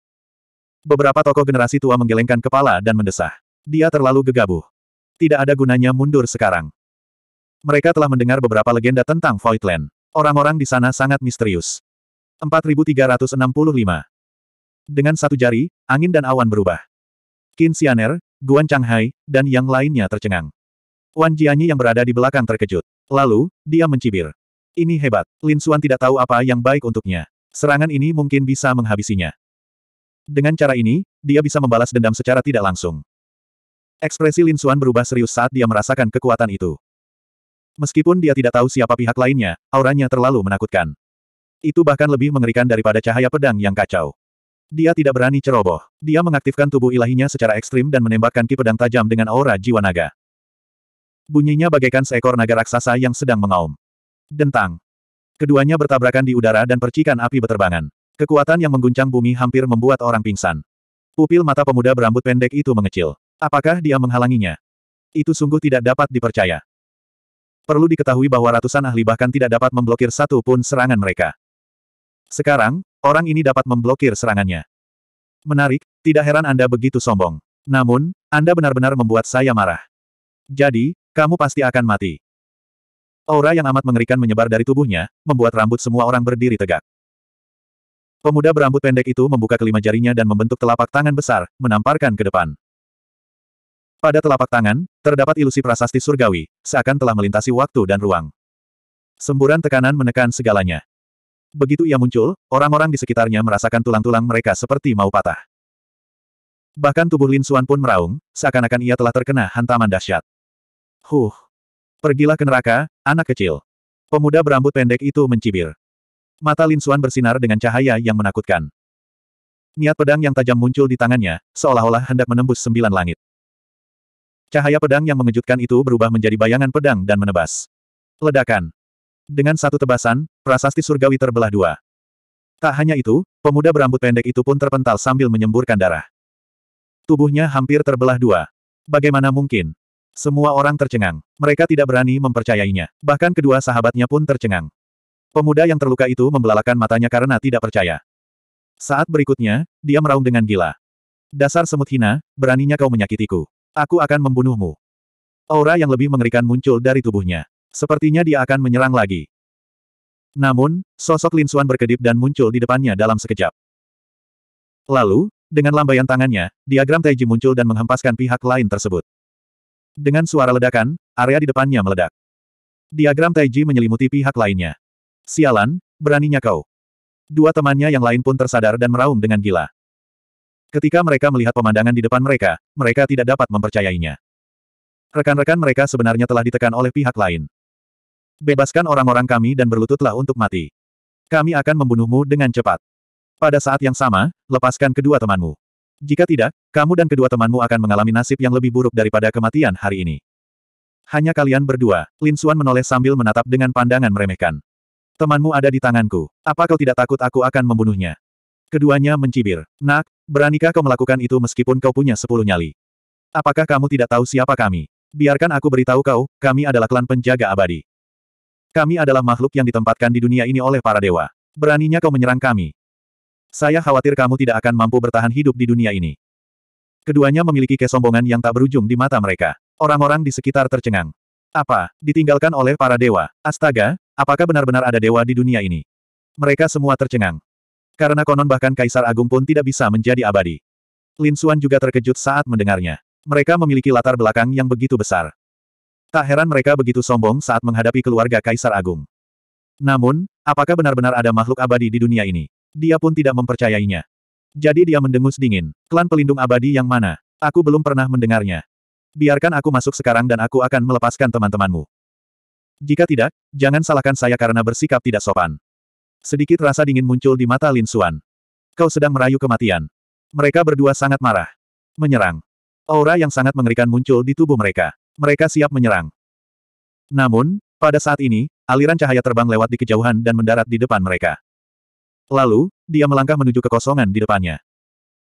Beberapa tokoh generasi tua menggelengkan kepala dan mendesah. Dia terlalu gegabah. Tidak ada gunanya mundur sekarang. Mereka telah mendengar beberapa legenda tentang Voidland. Orang-orang di sana sangat misterius. 4365 Dengan satu jari, angin dan awan berubah. Qin Xianer, Guan Changhai, dan yang lainnya tercengang. Wan Jianyi yang berada di belakang terkejut. Lalu, dia mencibir. Ini hebat. Lin Xuan tidak tahu apa yang baik untuknya. Serangan ini mungkin bisa menghabisinya. Dengan cara ini, dia bisa membalas dendam secara tidak langsung. Ekspresi Lin Xuan berubah serius saat dia merasakan kekuatan itu. Meskipun dia tidak tahu siapa pihak lainnya, auranya terlalu menakutkan. Itu bahkan lebih mengerikan daripada cahaya pedang yang kacau. Dia tidak berani ceroboh. Dia mengaktifkan tubuh ilahinya secara ekstrim dan menembakkan ki pedang tajam dengan aura jiwa naga. Bunyinya bagaikan seekor naga raksasa yang sedang mengaum. Dentang. Keduanya bertabrakan di udara dan percikan api beterbangan. Kekuatan yang mengguncang bumi hampir membuat orang pingsan. Pupil mata pemuda berambut pendek itu mengecil. Apakah dia menghalanginya? Itu sungguh tidak dapat dipercaya. Perlu diketahui bahwa ratusan ahli bahkan tidak dapat memblokir satu pun serangan mereka. Sekarang, orang ini dapat memblokir serangannya. Menarik, tidak heran Anda begitu sombong. Namun, Anda benar-benar membuat saya marah. Jadi, kamu pasti akan mati. Aura yang amat mengerikan menyebar dari tubuhnya, membuat rambut semua orang berdiri tegak. Pemuda berambut pendek itu membuka kelima jarinya dan membentuk telapak tangan besar, menamparkan ke depan. Pada telapak tangan, terdapat ilusi prasasti surgawi, seakan telah melintasi waktu dan ruang. Semburan tekanan menekan segalanya. Begitu ia muncul, orang-orang di sekitarnya merasakan tulang-tulang mereka seperti mau patah. Bahkan tubuh Lin Suan pun meraung, seakan-akan ia telah terkena hantaman dahsyat. Huh, Pergilah ke neraka, anak kecil. Pemuda berambut pendek itu mencibir. Mata Lin Xuan bersinar dengan cahaya yang menakutkan. Niat pedang yang tajam muncul di tangannya, seolah-olah hendak menembus sembilan langit. Cahaya pedang yang mengejutkan itu berubah menjadi bayangan pedang dan menebas. Ledakan. Dengan satu tebasan, prasasti surgawi terbelah dua. Tak hanya itu, pemuda berambut pendek itu pun terpental sambil menyemburkan darah. Tubuhnya hampir terbelah dua. Bagaimana mungkin? Semua orang tercengang. Mereka tidak berani mempercayainya. Bahkan kedua sahabatnya pun tercengang. Pemuda yang terluka itu membelalakan matanya karena tidak percaya. Saat berikutnya, dia meraung dengan gila. Dasar semut hina, beraninya kau menyakitiku. Aku akan membunuhmu. Aura yang lebih mengerikan muncul dari tubuhnya. Sepertinya dia akan menyerang lagi. Namun, sosok Lin Xuan berkedip dan muncul di depannya dalam sekejap. Lalu, dengan lambaian tangannya, diagram Taiji muncul dan menghempaskan pihak lain tersebut. Dengan suara ledakan, area di depannya meledak. Diagram Taiji menyelimuti pihak lainnya. Sialan, beraninya kau. Dua temannya yang lain pun tersadar dan meraung dengan gila. Ketika mereka melihat pemandangan di depan mereka, mereka tidak dapat mempercayainya. Rekan-rekan mereka sebenarnya telah ditekan oleh pihak lain. Bebaskan orang-orang kami dan berlututlah untuk mati. Kami akan membunuhmu dengan cepat. Pada saat yang sama, lepaskan kedua temanmu. Jika tidak, kamu dan kedua temanmu akan mengalami nasib yang lebih buruk daripada kematian hari ini. Hanya kalian berdua, Lin Xuan menoleh sambil menatap dengan pandangan meremehkan. Temanmu ada di tanganku. Apa kau tidak takut aku akan membunuhnya? Keduanya mencibir. Nak, beranikah kau melakukan itu meskipun kau punya sepuluh nyali? Apakah kamu tidak tahu siapa kami? Biarkan aku beritahu kau, kami adalah klan penjaga abadi. Kami adalah makhluk yang ditempatkan di dunia ini oleh para dewa. Beraninya kau menyerang kami. Saya khawatir kamu tidak akan mampu bertahan hidup di dunia ini. Keduanya memiliki kesombongan yang tak berujung di mata mereka. Orang-orang di sekitar tercengang. Apa, ditinggalkan oleh para dewa? Astaga, apakah benar-benar ada dewa di dunia ini? Mereka semua tercengang. Karena konon bahkan Kaisar Agung pun tidak bisa menjadi abadi. Lin Suan juga terkejut saat mendengarnya. Mereka memiliki latar belakang yang begitu besar. Tak heran mereka begitu sombong saat menghadapi keluarga Kaisar Agung. Namun, apakah benar-benar ada makhluk abadi di dunia ini? Dia pun tidak mempercayainya. Jadi dia mendengus dingin. Klan pelindung abadi yang mana? Aku belum pernah mendengarnya. Biarkan aku masuk sekarang dan aku akan melepaskan teman-temanmu. Jika tidak, jangan salahkan saya karena bersikap tidak sopan. Sedikit rasa dingin muncul di mata Lin Suan. Kau sedang merayu kematian. Mereka berdua sangat marah. Menyerang. Aura yang sangat mengerikan muncul di tubuh mereka. Mereka siap menyerang. Namun, pada saat ini, aliran cahaya terbang lewat di kejauhan dan mendarat di depan mereka. Lalu, dia melangkah menuju kekosongan di depannya.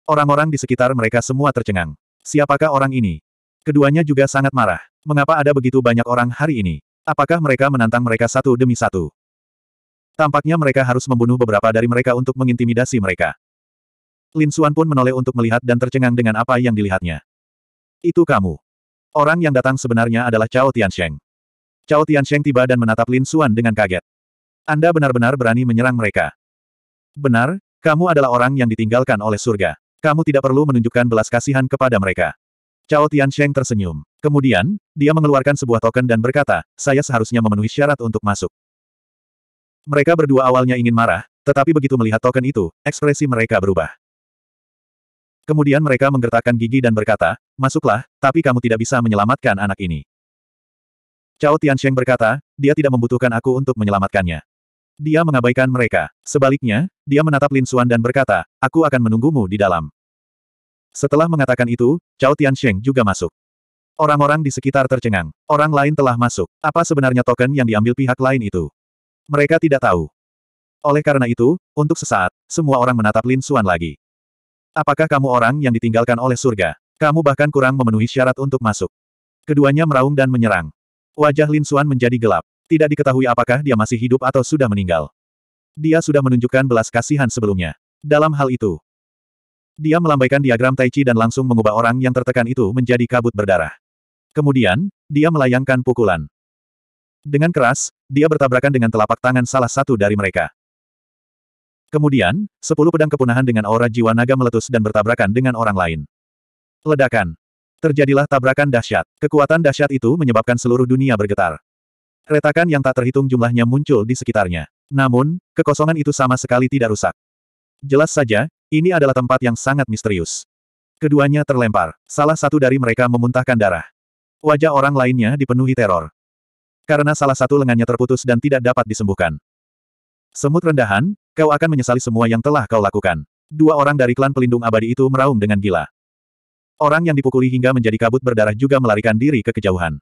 Orang-orang di sekitar mereka semua tercengang. Siapakah orang ini? Keduanya juga sangat marah. Mengapa ada begitu banyak orang hari ini? Apakah mereka menantang mereka satu demi satu? Tampaknya mereka harus membunuh beberapa dari mereka untuk mengintimidasi mereka. Lin Xuan pun menoleh untuk melihat dan tercengang dengan apa yang dilihatnya. Itu kamu. Orang yang datang sebenarnya adalah Cao Tiansheng. Cao Tiansheng tiba dan menatap Lin Xuan dengan kaget. Anda benar-benar berani menyerang mereka. Benar, kamu adalah orang yang ditinggalkan oleh surga. Kamu tidak perlu menunjukkan belas kasihan kepada mereka. Cao Tiansheng tersenyum. Kemudian, dia mengeluarkan sebuah token dan berkata, saya seharusnya memenuhi syarat untuk masuk. Mereka berdua awalnya ingin marah, tetapi begitu melihat token itu, ekspresi mereka berubah. Kemudian mereka menggertakkan gigi dan berkata, masuklah, tapi kamu tidak bisa menyelamatkan anak ini. Cao Tiansheng berkata, dia tidak membutuhkan aku untuk menyelamatkannya. Dia mengabaikan mereka. Sebaliknya, dia menatap Lin Xuan dan berkata, aku akan menunggumu di dalam. Setelah mengatakan itu, Cao Tiansheng juga masuk. Orang-orang di sekitar tercengang. Orang lain telah masuk. Apa sebenarnya token yang diambil pihak lain itu? Mereka tidak tahu. Oleh karena itu, untuk sesaat, semua orang menatap Lin Xuan lagi. Apakah kamu orang yang ditinggalkan oleh surga? Kamu bahkan kurang memenuhi syarat untuk masuk. Keduanya meraung dan menyerang. Wajah Lin Xuan menjadi gelap. Tidak diketahui apakah dia masih hidup atau sudah meninggal. Dia sudah menunjukkan belas kasihan sebelumnya. Dalam hal itu, dia melambaikan diagram Tai Chi dan langsung mengubah orang yang tertekan itu menjadi kabut berdarah. Kemudian, dia melayangkan pukulan. Dengan keras, dia bertabrakan dengan telapak tangan salah satu dari mereka. Kemudian, sepuluh pedang kepunahan dengan aura jiwa naga meletus dan bertabrakan dengan orang lain. Ledakan. Terjadilah tabrakan dahsyat. Kekuatan dahsyat itu menyebabkan seluruh dunia bergetar. Retakan yang tak terhitung jumlahnya muncul di sekitarnya. Namun, kekosongan itu sama sekali tidak rusak. Jelas saja, ini adalah tempat yang sangat misterius. Keduanya terlempar. Salah satu dari mereka memuntahkan darah. Wajah orang lainnya dipenuhi teror. Karena salah satu lengannya terputus dan tidak dapat disembuhkan. Semut rendahan, kau akan menyesali semua yang telah kau lakukan. Dua orang dari klan pelindung abadi itu meraung dengan gila. Orang yang dipukuli hingga menjadi kabut berdarah juga melarikan diri ke kejauhan.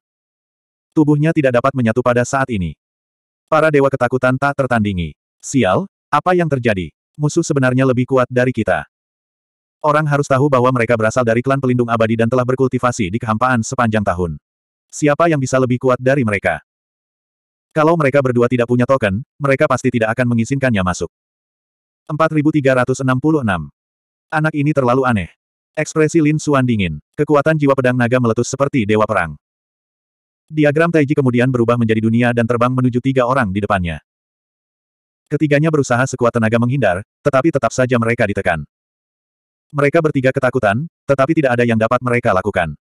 Tubuhnya tidak dapat menyatu pada saat ini. Para dewa ketakutan tak tertandingi. Sial, apa yang terjadi? Musuh sebenarnya lebih kuat dari kita. Orang harus tahu bahwa mereka berasal dari klan pelindung abadi dan telah berkultivasi di kehampaan sepanjang tahun. Siapa yang bisa lebih kuat dari mereka? Kalau mereka berdua tidak punya token, mereka pasti tidak akan mengizinkannya masuk. 4366. Anak ini terlalu aneh. Ekspresi Lin Suan dingin. Kekuatan jiwa pedang naga meletus seperti dewa perang. Diagram Taiji kemudian berubah menjadi dunia dan terbang menuju tiga orang di depannya. Ketiganya berusaha sekuat tenaga menghindar, tetapi tetap saja mereka ditekan. Mereka bertiga ketakutan, tetapi tidak ada yang dapat mereka lakukan.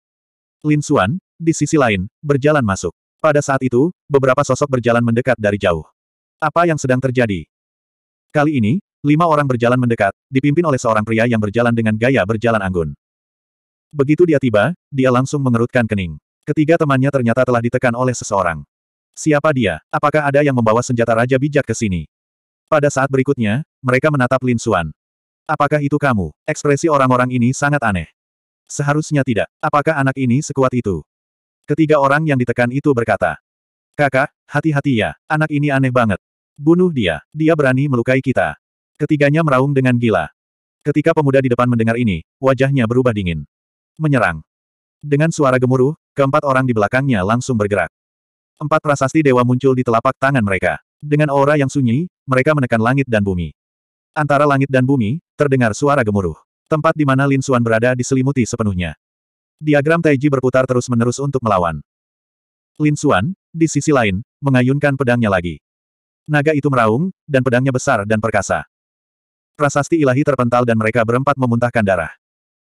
Lin Xuan, di sisi lain, berjalan masuk. Pada saat itu, beberapa sosok berjalan mendekat dari jauh. Apa yang sedang terjadi? Kali ini, lima orang berjalan mendekat, dipimpin oleh seorang pria yang berjalan dengan gaya berjalan anggun. Begitu dia tiba, dia langsung mengerutkan kening. Ketiga temannya ternyata telah ditekan oleh seseorang. Siapa dia? Apakah ada yang membawa senjata Raja Bijak ke sini? Pada saat berikutnya, mereka menatap Lin Xuan. Apakah itu kamu? Ekspresi orang-orang ini sangat aneh. Seharusnya tidak. Apakah anak ini sekuat itu? Ketiga orang yang ditekan itu berkata. Kakak, hati-hati ya. Anak ini aneh banget. Bunuh dia. Dia berani melukai kita. Ketiganya meraung dengan gila. Ketika pemuda di depan mendengar ini, wajahnya berubah dingin. Menyerang. Dengan suara gemuruh, Keempat orang di belakangnya langsung bergerak. Empat prasasti dewa muncul di telapak tangan mereka. Dengan aura yang sunyi, mereka menekan langit dan bumi. Antara langit dan bumi, terdengar suara gemuruh. Tempat di mana Lin Suan berada diselimuti sepenuhnya. Diagram Taiji berputar terus-menerus untuk melawan. Lin Suan, di sisi lain, mengayunkan pedangnya lagi. Naga itu meraung, dan pedangnya besar dan perkasa. Prasasti ilahi terpental dan mereka berempat memuntahkan darah.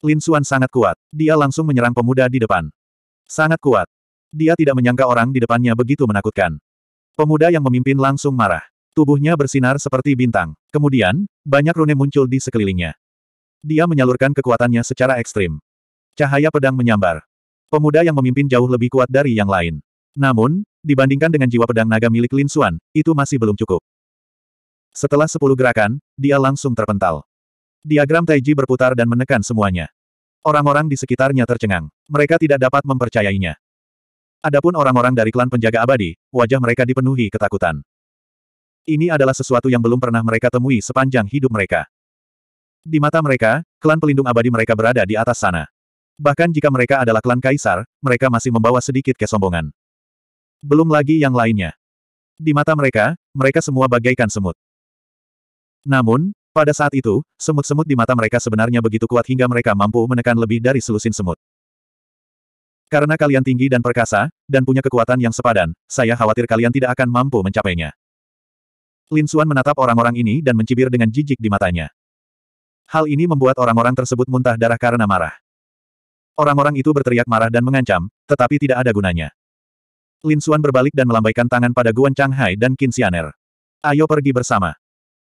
Lin Suan sangat kuat. Dia langsung menyerang pemuda di depan. Sangat kuat. Dia tidak menyangka orang di depannya begitu menakutkan. Pemuda yang memimpin langsung marah. Tubuhnya bersinar seperti bintang. Kemudian, banyak rune muncul di sekelilingnya. Dia menyalurkan kekuatannya secara ekstrim. Cahaya pedang menyambar. Pemuda yang memimpin jauh lebih kuat dari yang lain. Namun, dibandingkan dengan jiwa pedang naga milik Lin Xuan, itu masih belum cukup. Setelah sepuluh gerakan, dia langsung terpental. Diagram Taiji berputar dan menekan semuanya. Orang-orang di sekitarnya tercengang. Mereka tidak dapat mempercayainya. Adapun orang-orang dari klan penjaga abadi, wajah mereka dipenuhi ketakutan. Ini adalah sesuatu yang belum pernah mereka temui sepanjang hidup mereka. Di mata mereka, klan pelindung abadi mereka berada di atas sana. Bahkan jika mereka adalah klan kaisar, mereka masih membawa sedikit kesombongan. Belum lagi yang lainnya. Di mata mereka, mereka semua bagaikan semut. Namun, pada saat itu, semut-semut di mata mereka sebenarnya begitu kuat hingga mereka mampu menekan lebih dari selusin semut. Karena kalian tinggi dan perkasa, dan punya kekuatan yang sepadan, saya khawatir kalian tidak akan mampu mencapainya. Lin Xuan menatap orang-orang ini dan mencibir dengan jijik di matanya. Hal ini membuat orang-orang tersebut muntah darah karena marah. Orang-orang itu berteriak marah dan mengancam, tetapi tidak ada gunanya. Lin Xuan berbalik dan melambaikan tangan pada Guan Chang Hai dan Qin Xianer. Ayo pergi bersama.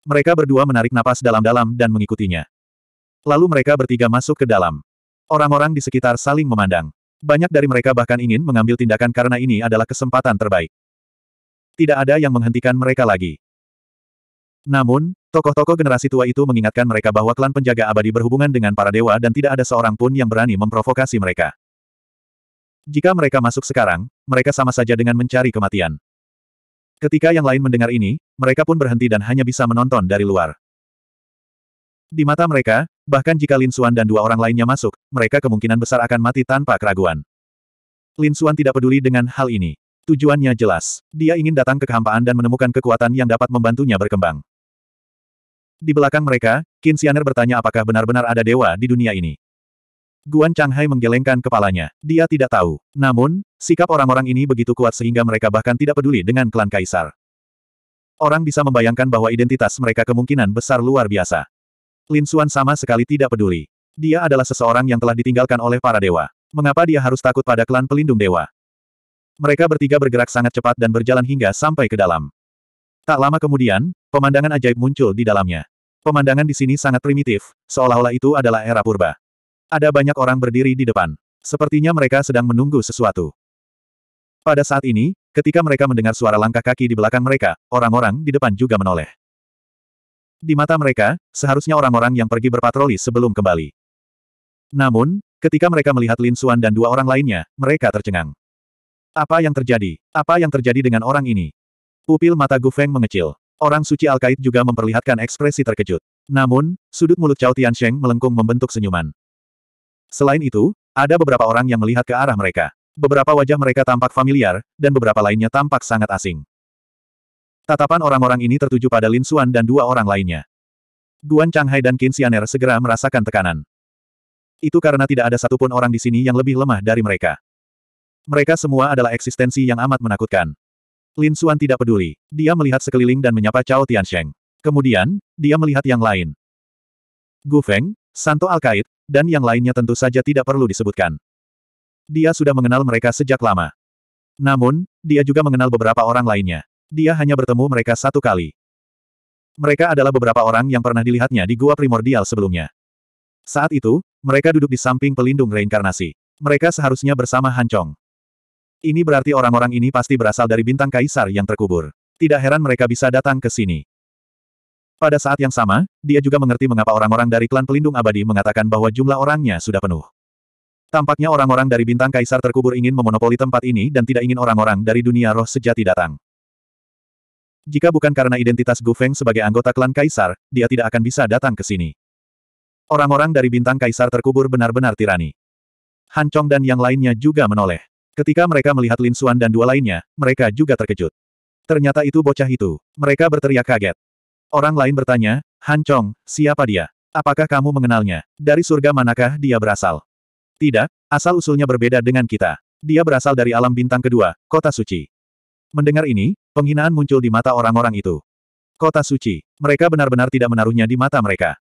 Mereka berdua menarik napas dalam-dalam dan mengikutinya. Lalu mereka bertiga masuk ke dalam. Orang-orang di sekitar saling memandang. Banyak dari mereka bahkan ingin mengambil tindakan karena ini adalah kesempatan terbaik. Tidak ada yang menghentikan mereka lagi. Namun, tokoh-tokoh generasi tua itu mengingatkan mereka bahwa klan penjaga abadi berhubungan dengan para dewa dan tidak ada seorang pun yang berani memprovokasi mereka. Jika mereka masuk sekarang, mereka sama saja dengan mencari kematian. Ketika yang lain mendengar ini, mereka pun berhenti dan hanya bisa menonton dari luar. Di mata mereka, bahkan jika Lin Xuan dan dua orang lainnya masuk, mereka kemungkinan besar akan mati tanpa keraguan. Lin Xuan tidak peduli dengan hal ini. Tujuannya jelas. Dia ingin datang ke kehampaan dan menemukan kekuatan yang dapat membantunya berkembang. Di belakang mereka, Qin Xianer bertanya apakah benar-benar ada dewa di dunia ini. Guan Changhai menggelengkan kepalanya. Dia tidak tahu. Namun, sikap orang-orang ini begitu kuat sehingga mereka bahkan tidak peduli dengan klan Kaisar. Orang bisa membayangkan bahwa identitas mereka kemungkinan besar luar biasa. Lin Xuan sama sekali tidak peduli. Dia adalah seseorang yang telah ditinggalkan oleh para dewa. Mengapa dia harus takut pada klan pelindung dewa? Mereka bertiga bergerak sangat cepat dan berjalan hingga sampai ke dalam. Tak lama kemudian, pemandangan ajaib muncul di dalamnya. Pemandangan di sini sangat primitif, seolah-olah itu adalah era purba. Ada banyak orang berdiri di depan. Sepertinya mereka sedang menunggu sesuatu. Pada saat ini, ketika mereka mendengar suara langkah kaki di belakang mereka, orang-orang di depan juga menoleh. Di mata mereka, seharusnya orang-orang yang pergi berpatroli sebelum kembali. Namun, ketika mereka melihat Lin Xuan dan dua orang lainnya, mereka tercengang. Apa yang terjadi? Apa yang terjadi dengan orang ini? Pupil mata Gu Feng mengecil. Orang suci Al-Kaid juga memperlihatkan ekspresi terkejut. Namun, sudut mulut Cao Sheng melengkung membentuk senyuman. Selain itu, ada beberapa orang yang melihat ke arah mereka. Beberapa wajah mereka tampak familiar, dan beberapa lainnya tampak sangat asing. Tatapan orang-orang ini tertuju pada Lin Xuan dan dua orang lainnya. Guan Changhai dan Qin Xianer segera merasakan tekanan. Itu karena tidak ada satupun orang di sini yang lebih lemah dari mereka. Mereka semua adalah eksistensi yang amat menakutkan. Lin Xuan tidak peduli. Dia melihat sekeliling dan menyapa Cao Tiansheng. Kemudian, dia melihat yang lain. Gu Feng, Santo Alkait, dan yang lainnya tentu saja tidak perlu disebutkan. Dia sudah mengenal mereka sejak lama. Namun, dia juga mengenal beberapa orang lainnya. Dia hanya bertemu mereka satu kali. Mereka adalah beberapa orang yang pernah dilihatnya di gua primordial sebelumnya. Saat itu, mereka duduk di samping pelindung reinkarnasi. Mereka seharusnya bersama Hancong. Ini berarti orang-orang ini pasti berasal dari bintang kaisar yang terkubur. Tidak heran mereka bisa datang ke sini. Pada saat yang sama, dia juga mengerti mengapa orang-orang dari klan pelindung abadi mengatakan bahwa jumlah orangnya sudah penuh. Tampaknya orang-orang dari bintang kaisar terkubur ingin memonopoli tempat ini dan tidak ingin orang-orang dari dunia roh sejati datang. Jika bukan karena identitas Gu Feng sebagai anggota klan kaisar, dia tidak akan bisa datang ke sini. Orang-orang dari bintang kaisar terkubur benar-benar tirani. Han Chong dan yang lainnya juga menoleh. Ketika mereka melihat Lin Xuan dan dua lainnya, mereka juga terkejut. Ternyata itu bocah itu. Mereka berteriak kaget. Orang lain bertanya, Han Chong, siapa dia? Apakah kamu mengenalnya? Dari surga manakah dia berasal? Tidak, asal-usulnya berbeda dengan kita. Dia berasal dari alam bintang kedua, kota suci. Mendengar ini, penghinaan muncul di mata orang-orang itu. Kota suci, mereka benar-benar tidak menaruhnya di mata mereka.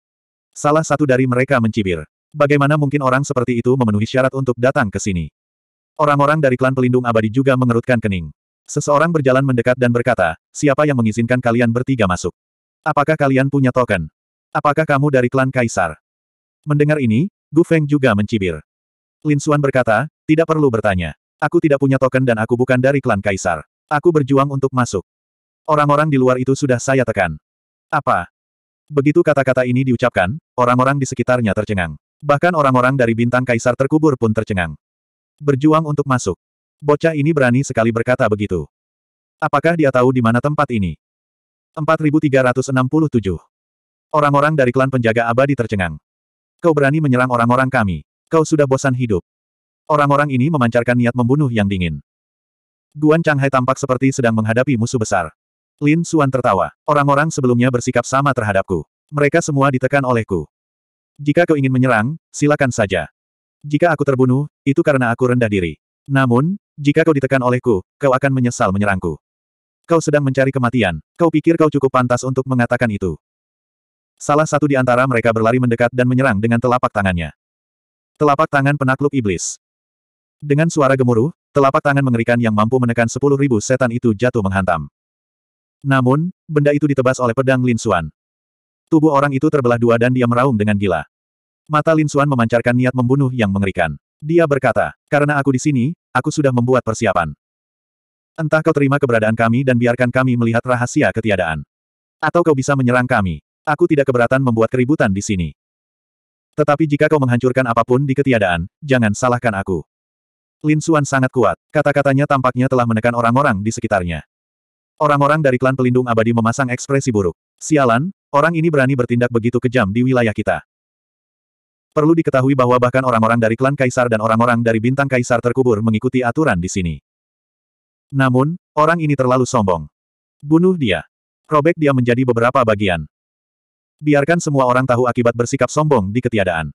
Salah satu dari mereka mencibir. Bagaimana mungkin orang seperti itu memenuhi syarat untuk datang ke sini? Orang-orang dari klan pelindung abadi juga mengerutkan kening. Seseorang berjalan mendekat dan berkata, siapa yang mengizinkan kalian bertiga masuk? Apakah kalian punya token? Apakah kamu dari klan Kaisar? Mendengar ini, Gu Feng juga mencibir. Lin Xuan berkata, tidak perlu bertanya. Aku tidak punya token dan aku bukan dari klan Kaisar. Aku berjuang untuk masuk. Orang-orang di luar itu sudah saya tekan. Apa? Begitu kata-kata ini diucapkan, orang-orang di sekitarnya tercengang. Bahkan orang-orang dari bintang Kaisar terkubur pun tercengang. Berjuang untuk masuk. Bocah ini berani sekali berkata begitu. Apakah dia tahu di mana tempat ini? 4367. Orang-orang dari klan penjaga abadi tercengang. Kau berani menyerang orang-orang kami. Kau sudah bosan hidup. Orang-orang ini memancarkan niat membunuh yang dingin. Guan Changhai tampak seperti sedang menghadapi musuh besar. Lin Suan tertawa. Orang-orang sebelumnya bersikap sama terhadapku. Mereka semua ditekan olehku. Jika kau ingin menyerang, silakan saja. Jika aku terbunuh, itu karena aku rendah diri. Namun, jika kau ditekan olehku, kau akan menyesal menyerangku. Kau sedang mencari kematian. Kau pikir kau cukup pantas untuk mengatakan itu. Salah satu di antara mereka berlari mendekat dan menyerang dengan telapak tangannya. Telapak tangan penakluk iblis. Dengan suara gemuruh, telapak tangan mengerikan yang mampu menekan sepuluh ribu setan itu jatuh menghantam. Namun, benda itu ditebas oleh pedang Lin Xuan. Tubuh orang itu terbelah dua dan dia meraung dengan gila. Mata Lin Xuan memancarkan niat membunuh yang mengerikan. Dia berkata, karena aku di sini, aku sudah membuat persiapan. Entah kau terima keberadaan kami dan biarkan kami melihat rahasia ketiadaan. Atau kau bisa menyerang kami. Aku tidak keberatan membuat keributan di sini. Tetapi jika kau menghancurkan apapun di ketiadaan, jangan salahkan aku. Lin Suan sangat kuat. Kata-katanya tampaknya telah menekan orang-orang di sekitarnya. Orang-orang dari klan pelindung abadi memasang ekspresi buruk. Sialan, orang ini berani bertindak begitu kejam di wilayah kita. Perlu diketahui bahwa bahkan orang-orang dari klan kaisar dan orang-orang dari bintang kaisar terkubur mengikuti aturan di sini. Namun, orang ini terlalu sombong. Bunuh dia. Robek dia menjadi beberapa bagian. Biarkan semua orang tahu akibat bersikap sombong di ketiadaan.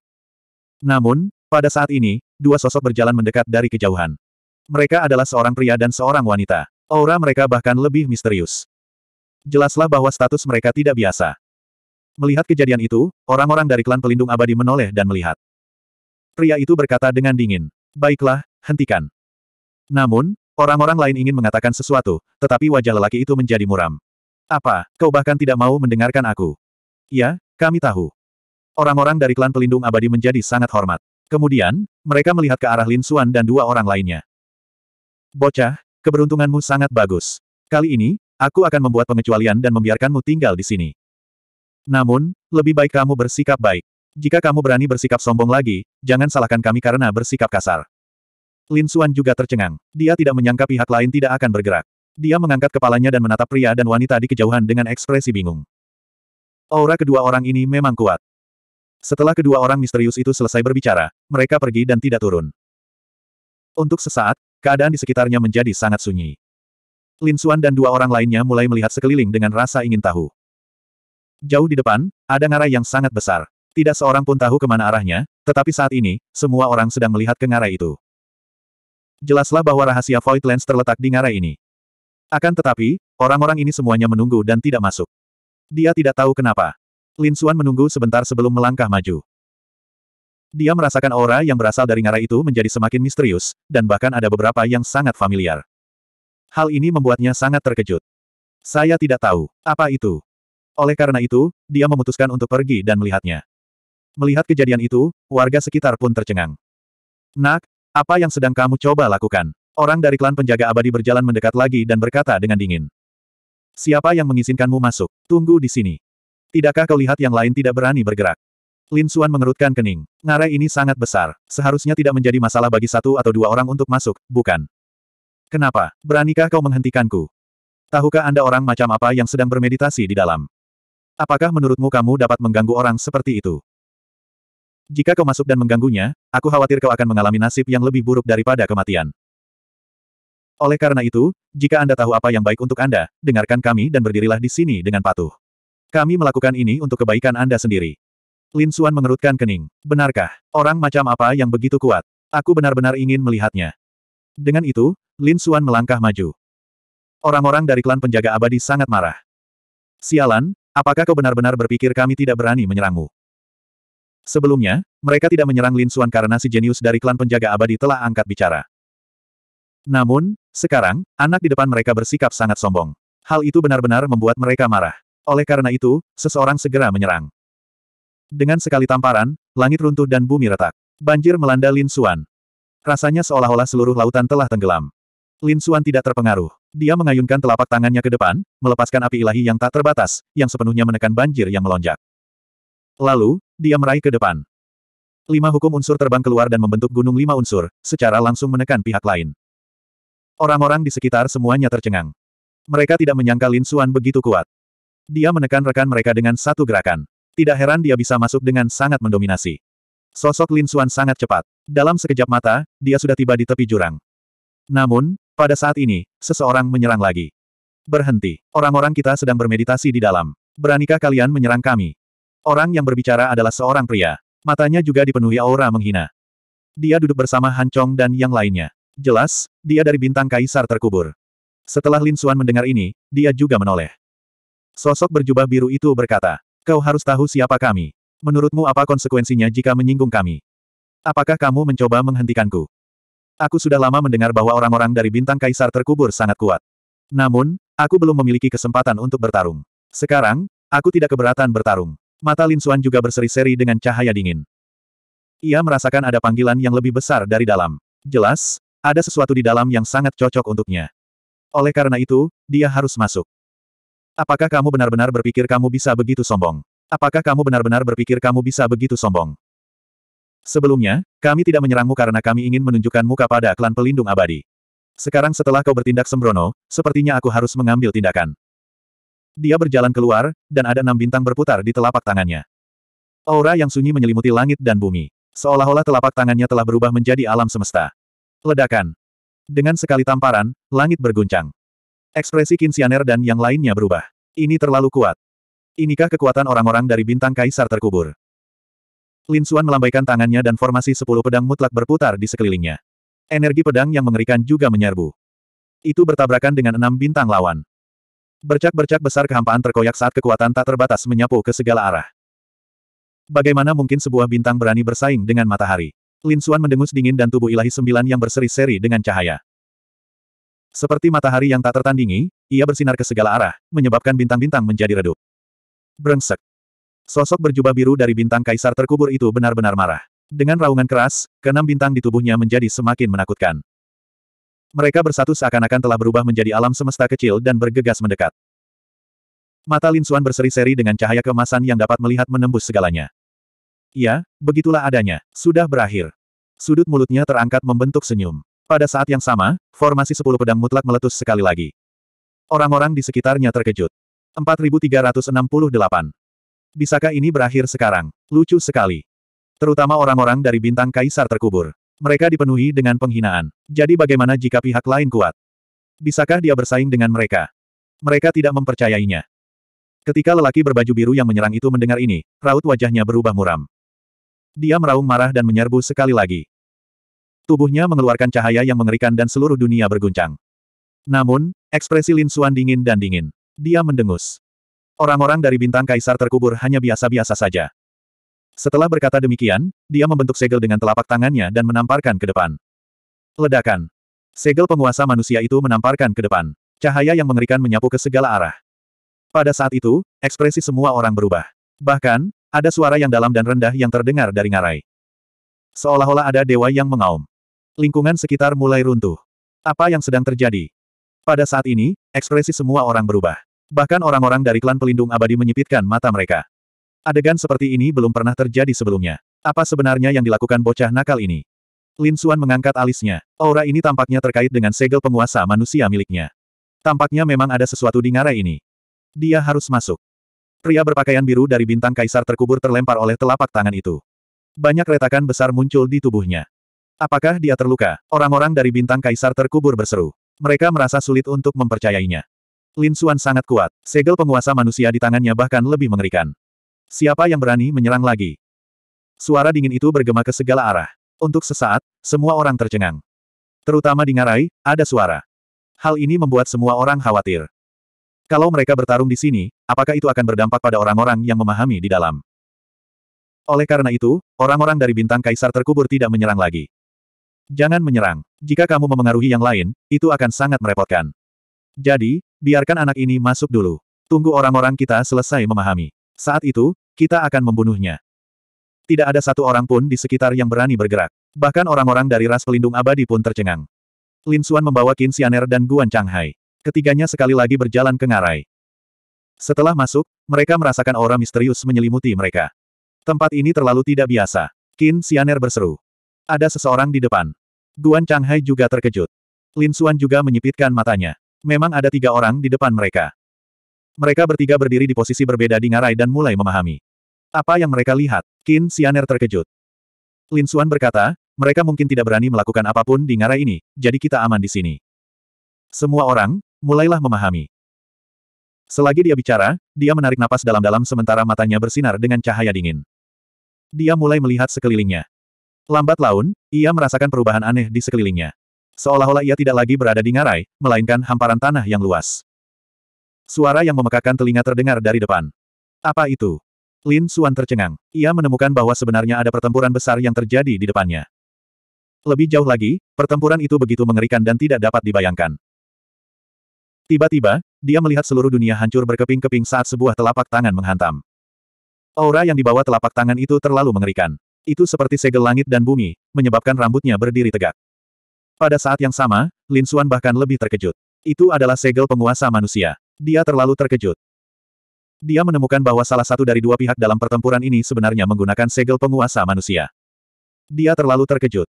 Namun, pada saat ini, dua sosok berjalan mendekat dari kejauhan. Mereka adalah seorang pria dan seorang wanita. Aura mereka bahkan lebih misterius. Jelaslah bahwa status mereka tidak biasa. Melihat kejadian itu, orang-orang dari klan pelindung abadi menoleh dan melihat. Pria itu berkata dengan dingin, Baiklah, hentikan. Namun, Orang-orang lain ingin mengatakan sesuatu, tetapi wajah lelaki itu menjadi muram. Apa, kau bahkan tidak mau mendengarkan aku? Ya, kami tahu. Orang-orang dari klan pelindung abadi menjadi sangat hormat. Kemudian, mereka melihat ke arah Lin Suan dan dua orang lainnya. Bocah, keberuntunganmu sangat bagus. Kali ini, aku akan membuat pengecualian dan membiarkanmu tinggal di sini. Namun, lebih baik kamu bersikap baik. Jika kamu berani bersikap sombong lagi, jangan salahkan kami karena bersikap kasar. Lin Xuan juga tercengang. Dia tidak menyangka pihak lain tidak akan bergerak. Dia mengangkat kepalanya dan menatap pria dan wanita di kejauhan dengan ekspresi bingung. Aura kedua orang ini memang kuat. Setelah kedua orang misterius itu selesai berbicara, mereka pergi dan tidak turun. Untuk sesaat, keadaan di sekitarnya menjadi sangat sunyi. Lin Xuan dan dua orang lainnya mulai melihat sekeliling dengan rasa ingin tahu. Jauh di depan, ada ngarai yang sangat besar. Tidak seorang pun tahu kemana arahnya, tetapi saat ini, semua orang sedang melihat ke ngarai itu jelaslah bahwa rahasia Voidlands terletak di ngarai ini. Akan tetapi, orang-orang ini semuanya menunggu dan tidak masuk. Dia tidak tahu kenapa. Lin Suan menunggu sebentar sebelum melangkah maju. Dia merasakan aura yang berasal dari ngarai itu menjadi semakin misterius, dan bahkan ada beberapa yang sangat familiar. Hal ini membuatnya sangat terkejut. Saya tidak tahu, apa itu? Oleh karena itu, dia memutuskan untuk pergi dan melihatnya. Melihat kejadian itu, warga sekitar pun tercengang. Nak, apa yang sedang kamu coba lakukan? Orang dari klan penjaga abadi berjalan mendekat lagi dan berkata dengan dingin. Siapa yang mengizinkanmu masuk? Tunggu di sini. Tidakkah kau lihat yang lain tidak berani bergerak? Lin Suan mengerutkan kening. Ngarai ini sangat besar. Seharusnya tidak menjadi masalah bagi satu atau dua orang untuk masuk, bukan? Kenapa? Beranikah kau menghentikanku? Tahukah Anda orang macam apa yang sedang bermeditasi di dalam? Apakah menurutmu kamu dapat mengganggu orang seperti itu? Jika kau masuk dan mengganggunya, aku khawatir kau akan mengalami nasib yang lebih buruk daripada kematian. Oleh karena itu, jika Anda tahu apa yang baik untuk Anda, dengarkan kami dan berdirilah di sini dengan patuh. Kami melakukan ini untuk kebaikan Anda sendiri. Lin Suan mengerutkan kening. Benarkah? Orang macam apa yang begitu kuat? Aku benar-benar ingin melihatnya. Dengan itu, Lin Suan melangkah maju. Orang-orang dari klan penjaga abadi sangat marah. Sialan, apakah kau benar-benar berpikir kami tidak berani menyerangmu? Sebelumnya, mereka tidak menyerang Lin Suan karena si jenius dari klan penjaga abadi telah angkat bicara. Namun, sekarang, anak di depan mereka bersikap sangat sombong. Hal itu benar-benar membuat mereka marah. Oleh karena itu, seseorang segera menyerang. Dengan sekali tamparan, langit runtuh dan bumi retak. Banjir melanda Lin Suan. Rasanya seolah-olah seluruh lautan telah tenggelam. Lin Suan tidak terpengaruh. Dia mengayunkan telapak tangannya ke depan, melepaskan api ilahi yang tak terbatas, yang sepenuhnya menekan banjir yang melonjak. Lalu, dia meraih ke depan. Lima hukum unsur terbang keluar dan membentuk gunung lima unsur, secara langsung menekan pihak lain. Orang-orang di sekitar semuanya tercengang. Mereka tidak menyangka Lin Xuan begitu kuat. Dia menekan rekan mereka dengan satu gerakan. Tidak heran dia bisa masuk dengan sangat mendominasi. Sosok Lin Xuan sangat cepat. Dalam sekejap mata, dia sudah tiba di tepi jurang. Namun, pada saat ini, seseorang menyerang lagi. Berhenti. Orang-orang kita sedang bermeditasi di dalam. Beranikah kalian menyerang kami? Orang yang berbicara adalah seorang pria. Matanya juga dipenuhi aura menghina. Dia duduk bersama Han Chong dan yang lainnya. Jelas, dia dari bintang kaisar terkubur. Setelah Lin Xuan mendengar ini, dia juga menoleh. Sosok berjubah biru itu berkata, Kau harus tahu siapa kami. Menurutmu apa konsekuensinya jika menyinggung kami? Apakah kamu mencoba menghentikanku? Aku sudah lama mendengar bahwa orang-orang dari bintang kaisar terkubur sangat kuat. Namun, aku belum memiliki kesempatan untuk bertarung. Sekarang, aku tidak keberatan bertarung. Mata Lin Xuan juga berseri-seri dengan cahaya dingin. Ia merasakan ada panggilan yang lebih besar dari dalam. Jelas, ada sesuatu di dalam yang sangat cocok untuknya. Oleh karena itu, dia harus masuk. Apakah kamu benar-benar berpikir kamu bisa begitu sombong? Apakah kamu benar-benar berpikir kamu bisa begitu sombong? Sebelumnya, kami tidak menyerangmu karena kami ingin menunjukkan muka pada klan pelindung abadi. Sekarang setelah kau bertindak sembrono, sepertinya aku harus mengambil tindakan. Dia berjalan keluar, dan ada enam bintang berputar di telapak tangannya. Aura yang sunyi menyelimuti langit dan bumi. Seolah-olah telapak tangannya telah berubah menjadi alam semesta. Ledakan. Dengan sekali tamparan, langit berguncang. Ekspresi Kinsianer dan yang lainnya berubah. Ini terlalu kuat. Inikah kekuatan orang-orang dari bintang kaisar terkubur? Lin Suan melambaikan tangannya dan formasi sepuluh pedang mutlak berputar di sekelilingnya. Energi pedang yang mengerikan juga menyerbu. Itu bertabrakan dengan enam bintang lawan. Bercak-bercak besar kehampaan terkoyak saat kekuatan tak terbatas menyapu ke segala arah. Bagaimana mungkin sebuah bintang berani bersaing dengan matahari? Lin Xuan mendengus dingin dan tubuh ilahi sembilan yang berseri-seri dengan cahaya. Seperti matahari yang tak tertandingi, ia bersinar ke segala arah, menyebabkan bintang-bintang menjadi redup. Brengsek. Sosok berjubah biru dari bintang kaisar terkubur itu benar-benar marah. Dengan raungan keras, keenam bintang di tubuhnya menjadi semakin menakutkan. Mereka bersatu seakan-akan telah berubah menjadi alam semesta kecil dan bergegas mendekat. Mata Lin Xuan berseri-seri dengan cahaya kemasan yang dapat melihat menembus segalanya. Ya, begitulah adanya. Sudah berakhir. Sudut mulutnya terangkat membentuk senyum. Pada saat yang sama, formasi sepuluh pedang mutlak meletus sekali lagi. Orang-orang di sekitarnya terkejut. 4368. Bisakah ini berakhir sekarang? Lucu sekali. Terutama orang-orang dari bintang kaisar terkubur. Mereka dipenuhi dengan penghinaan. Jadi bagaimana jika pihak lain kuat? Bisakah dia bersaing dengan mereka? Mereka tidak mempercayainya. Ketika lelaki berbaju biru yang menyerang itu mendengar ini, raut wajahnya berubah muram. Dia meraung marah dan menyerbu sekali lagi. Tubuhnya mengeluarkan cahaya yang mengerikan dan seluruh dunia berguncang. Namun, ekspresi Lin Xuan dingin dan dingin. Dia mendengus. Orang-orang dari bintang kaisar terkubur hanya biasa-biasa saja. Setelah berkata demikian, dia membentuk segel dengan telapak tangannya dan menamparkan ke depan. Ledakan. Segel penguasa manusia itu menamparkan ke depan. Cahaya yang mengerikan menyapu ke segala arah. Pada saat itu, ekspresi semua orang berubah. Bahkan, ada suara yang dalam dan rendah yang terdengar dari ngarai. Seolah-olah ada dewa yang mengaum. Lingkungan sekitar mulai runtuh. Apa yang sedang terjadi? Pada saat ini, ekspresi semua orang berubah. Bahkan orang-orang dari klan pelindung abadi menyipitkan mata mereka. Adegan seperti ini belum pernah terjadi sebelumnya. Apa sebenarnya yang dilakukan bocah nakal ini? Lin Xuan mengangkat alisnya. Aura ini tampaknya terkait dengan segel penguasa manusia miliknya. Tampaknya memang ada sesuatu di ngarai ini. Dia harus masuk. Pria berpakaian biru dari bintang kaisar terkubur terlempar oleh telapak tangan itu. Banyak retakan besar muncul di tubuhnya. Apakah dia terluka? Orang-orang dari bintang kaisar terkubur berseru. Mereka merasa sulit untuk mempercayainya. Lin Xuan sangat kuat. Segel penguasa manusia di tangannya bahkan lebih mengerikan. Siapa yang berani menyerang lagi? Suara dingin itu bergema ke segala arah. Untuk sesaat, semua orang tercengang. Terutama di Ngarai, ada suara. Hal ini membuat semua orang khawatir. Kalau mereka bertarung di sini, apakah itu akan berdampak pada orang-orang yang memahami di dalam? Oleh karena itu, orang-orang dari bintang kaisar terkubur tidak menyerang lagi. Jangan menyerang. Jika kamu memengaruhi yang lain, itu akan sangat merepotkan. Jadi, biarkan anak ini masuk dulu. Tunggu orang-orang kita selesai memahami. Saat itu, kita akan membunuhnya. Tidak ada satu orang pun di sekitar yang berani bergerak. Bahkan orang-orang dari ras pelindung abadi pun tercengang. Lin Xuan membawa Qin Xianer dan Guan Changhai. Ketiganya sekali lagi berjalan ke ngarai. Setelah masuk, mereka merasakan aura misterius menyelimuti mereka. Tempat ini terlalu tidak biasa. Qin Xianer berseru. Ada seseorang di depan. Guan Changhai juga terkejut. Lin Xuan juga menyipitkan matanya. Memang ada tiga orang di depan mereka. Mereka bertiga berdiri di posisi berbeda di ngarai dan mulai memahami. Apa yang mereka lihat? Qin Xianer terkejut. Lin Xuan berkata, mereka mungkin tidak berani melakukan apapun di ngarai ini, jadi kita aman di sini. Semua orang, mulailah memahami. Selagi dia bicara, dia menarik napas dalam-dalam sementara matanya bersinar dengan cahaya dingin. Dia mulai melihat sekelilingnya. Lambat laun, ia merasakan perubahan aneh di sekelilingnya. Seolah-olah ia tidak lagi berada di ngarai, melainkan hamparan tanah yang luas. Suara yang memekakan telinga terdengar dari depan. Apa itu? Lin Suan tercengang. Ia menemukan bahwa sebenarnya ada pertempuran besar yang terjadi di depannya. Lebih jauh lagi, pertempuran itu begitu mengerikan dan tidak dapat dibayangkan. Tiba-tiba, dia melihat seluruh dunia hancur berkeping-keping saat sebuah telapak tangan menghantam. Aura yang dibawa telapak tangan itu terlalu mengerikan. Itu seperti segel langit dan bumi, menyebabkan rambutnya berdiri tegak. Pada saat yang sama, Lin Suan bahkan lebih terkejut. Itu adalah segel penguasa manusia. Dia terlalu terkejut. Dia menemukan bahwa salah satu dari dua pihak dalam pertempuran ini sebenarnya menggunakan segel penguasa manusia. Dia terlalu terkejut.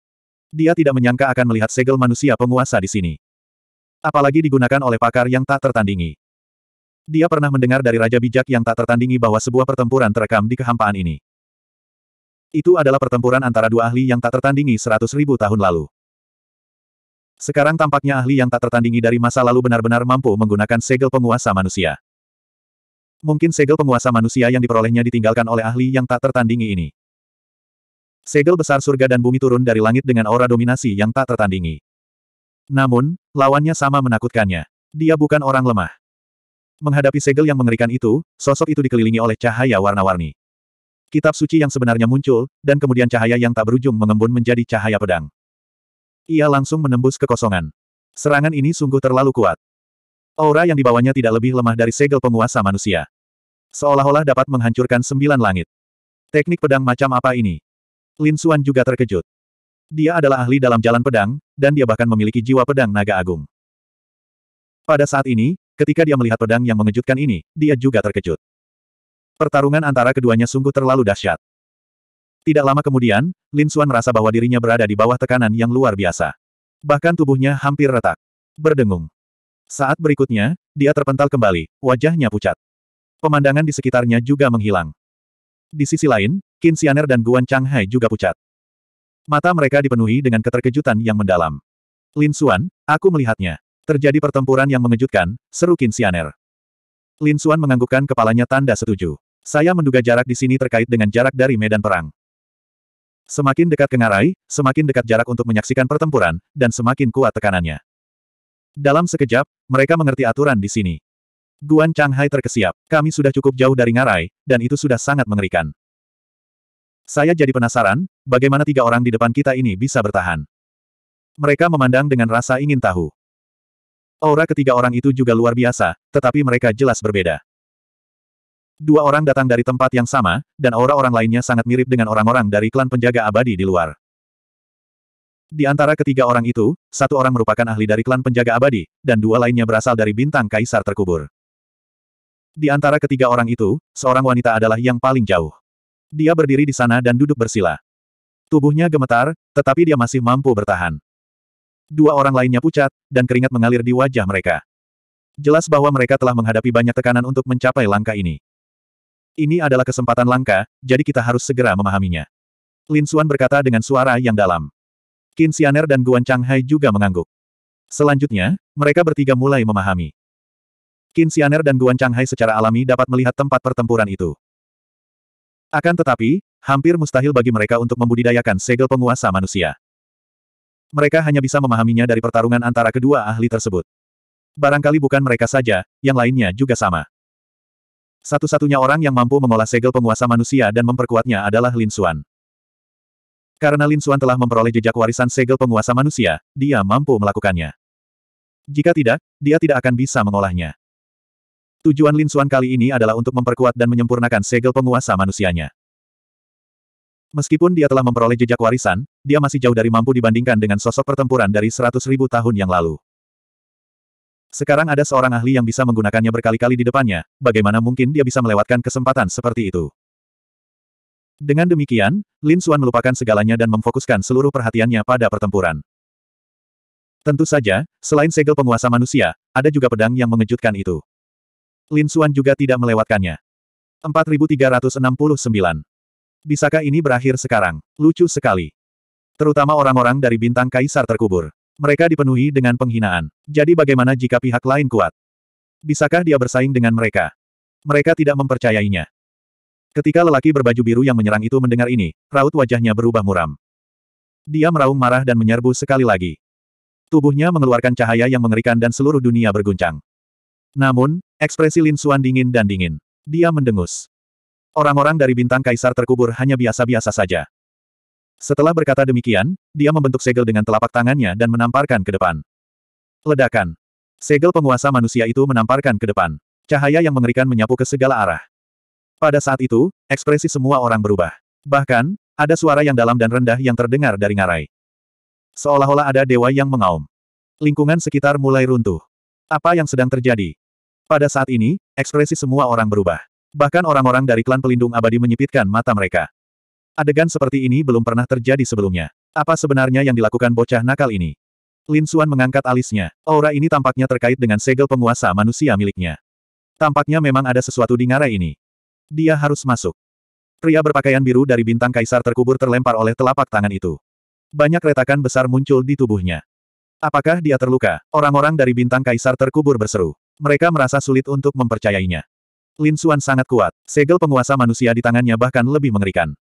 Dia tidak menyangka akan melihat segel manusia penguasa di sini. Apalagi digunakan oleh pakar yang tak tertandingi. Dia pernah mendengar dari Raja Bijak yang tak tertandingi bahwa sebuah pertempuran terekam di kehampaan ini. Itu adalah pertempuran antara dua ahli yang tak tertandingi seratus ribu tahun lalu. Sekarang tampaknya ahli yang tak tertandingi dari masa lalu benar-benar mampu menggunakan segel penguasa manusia. Mungkin segel penguasa manusia yang diperolehnya ditinggalkan oleh ahli yang tak tertandingi ini. Segel besar surga dan bumi turun dari langit dengan aura dominasi yang tak tertandingi. Namun, lawannya sama menakutkannya. Dia bukan orang lemah. Menghadapi segel yang mengerikan itu, sosok itu dikelilingi oleh cahaya warna-warni. Kitab suci yang sebenarnya muncul, dan kemudian cahaya yang tak berujung mengembun menjadi cahaya pedang. Ia langsung menembus kekosongan. Serangan ini sungguh terlalu kuat. Aura yang dibawanya tidak lebih lemah dari segel penguasa manusia. Seolah-olah dapat menghancurkan sembilan langit. Teknik pedang macam apa ini? Lin Suan juga terkejut. Dia adalah ahli dalam jalan pedang, dan dia bahkan memiliki jiwa pedang naga agung. Pada saat ini, ketika dia melihat pedang yang mengejutkan ini, dia juga terkejut. Pertarungan antara keduanya sungguh terlalu dahsyat. Tidak lama kemudian, Lin Xuan merasa bahwa dirinya berada di bawah tekanan yang luar biasa. Bahkan tubuhnya hampir retak. Berdengung. Saat berikutnya, dia terpental kembali, wajahnya pucat. Pemandangan di sekitarnya juga menghilang. Di sisi lain, Qin Xianer dan Guan Changhai juga pucat. Mata mereka dipenuhi dengan keterkejutan yang mendalam. Lin Xuan, aku melihatnya. Terjadi pertempuran yang mengejutkan, seru Qin Xianer. Lin Xuan menganggukkan kepalanya tanda setuju. Saya menduga jarak di sini terkait dengan jarak dari medan perang. Semakin dekat ke ngarai, semakin dekat jarak untuk menyaksikan pertempuran, dan semakin kuat tekanannya. Dalam sekejap, mereka mengerti aturan di sini. Guan Changhai terkesiap, kami sudah cukup jauh dari Ngarai, dan itu sudah sangat mengerikan. Saya jadi penasaran, bagaimana tiga orang di depan kita ini bisa bertahan. Mereka memandang dengan rasa ingin tahu. Aura ketiga orang itu juga luar biasa, tetapi mereka jelas berbeda. Dua orang datang dari tempat yang sama, dan aura orang lainnya sangat mirip dengan orang-orang dari klan penjaga abadi di luar. Di antara ketiga orang itu, satu orang merupakan ahli dari klan penjaga abadi, dan dua lainnya berasal dari bintang kaisar terkubur. Di antara ketiga orang itu, seorang wanita adalah yang paling jauh. Dia berdiri di sana dan duduk bersila. Tubuhnya gemetar, tetapi dia masih mampu bertahan. Dua orang lainnya pucat, dan keringat mengalir di wajah mereka. Jelas bahwa mereka telah menghadapi banyak tekanan untuk mencapai langkah ini. Ini adalah kesempatan langka, jadi kita harus segera memahaminya. Lin Xuan berkata dengan suara yang dalam. Qin Xianer dan Guan Changhai juga mengangguk. Selanjutnya, mereka bertiga mulai memahami. Qin Xianer dan Guan Changhai secara alami dapat melihat tempat pertempuran itu. Akan tetapi, hampir mustahil bagi mereka untuk membudidayakan segel penguasa manusia. Mereka hanya bisa memahaminya dari pertarungan antara kedua ahli tersebut. Barangkali bukan mereka saja, yang lainnya juga sama. Satu-satunya orang yang mampu mengolah segel penguasa manusia dan memperkuatnya adalah Lin Xuan. Karena Lin Xuan telah memperoleh jejak warisan segel penguasa manusia, dia mampu melakukannya. Jika tidak, dia tidak akan bisa mengolahnya. Tujuan Lin Xuan kali ini adalah untuk memperkuat dan menyempurnakan segel penguasa manusianya. Meskipun dia telah memperoleh jejak warisan, dia masih jauh dari mampu dibandingkan dengan sosok pertempuran dari 100.000 tahun yang lalu. Sekarang ada seorang ahli yang bisa menggunakannya berkali-kali di depannya, bagaimana mungkin dia bisa melewatkan kesempatan seperti itu? Dengan demikian, Lin Xuan melupakan segalanya dan memfokuskan seluruh perhatiannya pada pertempuran. Tentu saja, selain segel penguasa manusia, ada juga pedang yang mengejutkan itu. Lin Xuan juga tidak melewatkannya. 4369. Bisakah ini berakhir sekarang? Lucu sekali. Terutama orang-orang dari bintang kaisar terkubur. Mereka dipenuhi dengan penghinaan. Jadi bagaimana jika pihak lain kuat? Bisakah dia bersaing dengan mereka? Mereka tidak mempercayainya. Ketika lelaki berbaju biru yang menyerang itu mendengar ini, raut wajahnya berubah muram. Dia meraung marah dan menyerbu sekali lagi. Tubuhnya mengeluarkan cahaya yang mengerikan dan seluruh dunia berguncang. Namun, ekspresi Lin Suan dingin dan dingin. Dia mendengus. Orang-orang dari bintang kaisar terkubur hanya biasa-biasa saja. Setelah berkata demikian, dia membentuk segel dengan telapak tangannya dan menamparkan ke depan. Ledakan. Segel penguasa manusia itu menamparkan ke depan. Cahaya yang mengerikan menyapu ke segala arah. Pada saat itu, ekspresi semua orang berubah. Bahkan, ada suara yang dalam dan rendah yang terdengar dari ngarai. Seolah-olah ada dewa yang mengaum. Lingkungan sekitar mulai runtuh. Apa yang sedang terjadi? Pada saat ini, ekspresi semua orang berubah. Bahkan orang-orang dari klan pelindung abadi menyipitkan mata mereka. Adegan seperti ini belum pernah terjadi sebelumnya. Apa sebenarnya yang dilakukan bocah nakal ini? Lin Xuan mengangkat alisnya. Aura ini tampaknya terkait dengan segel penguasa manusia miliknya. Tampaknya memang ada sesuatu di ngarai ini. Dia harus masuk. Pria berpakaian biru dari bintang kaisar terkubur terlempar oleh telapak tangan itu. Banyak retakan besar muncul di tubuhnya. Apakah dia terluka? Orang-orang dari bintang kaisar terkubur berseru. Mereka merasa sulit untuk mempercayainya. Lin Xuan sangat kuat. Segel penguasa manusia di tangannya bahkan lebih mengerikan.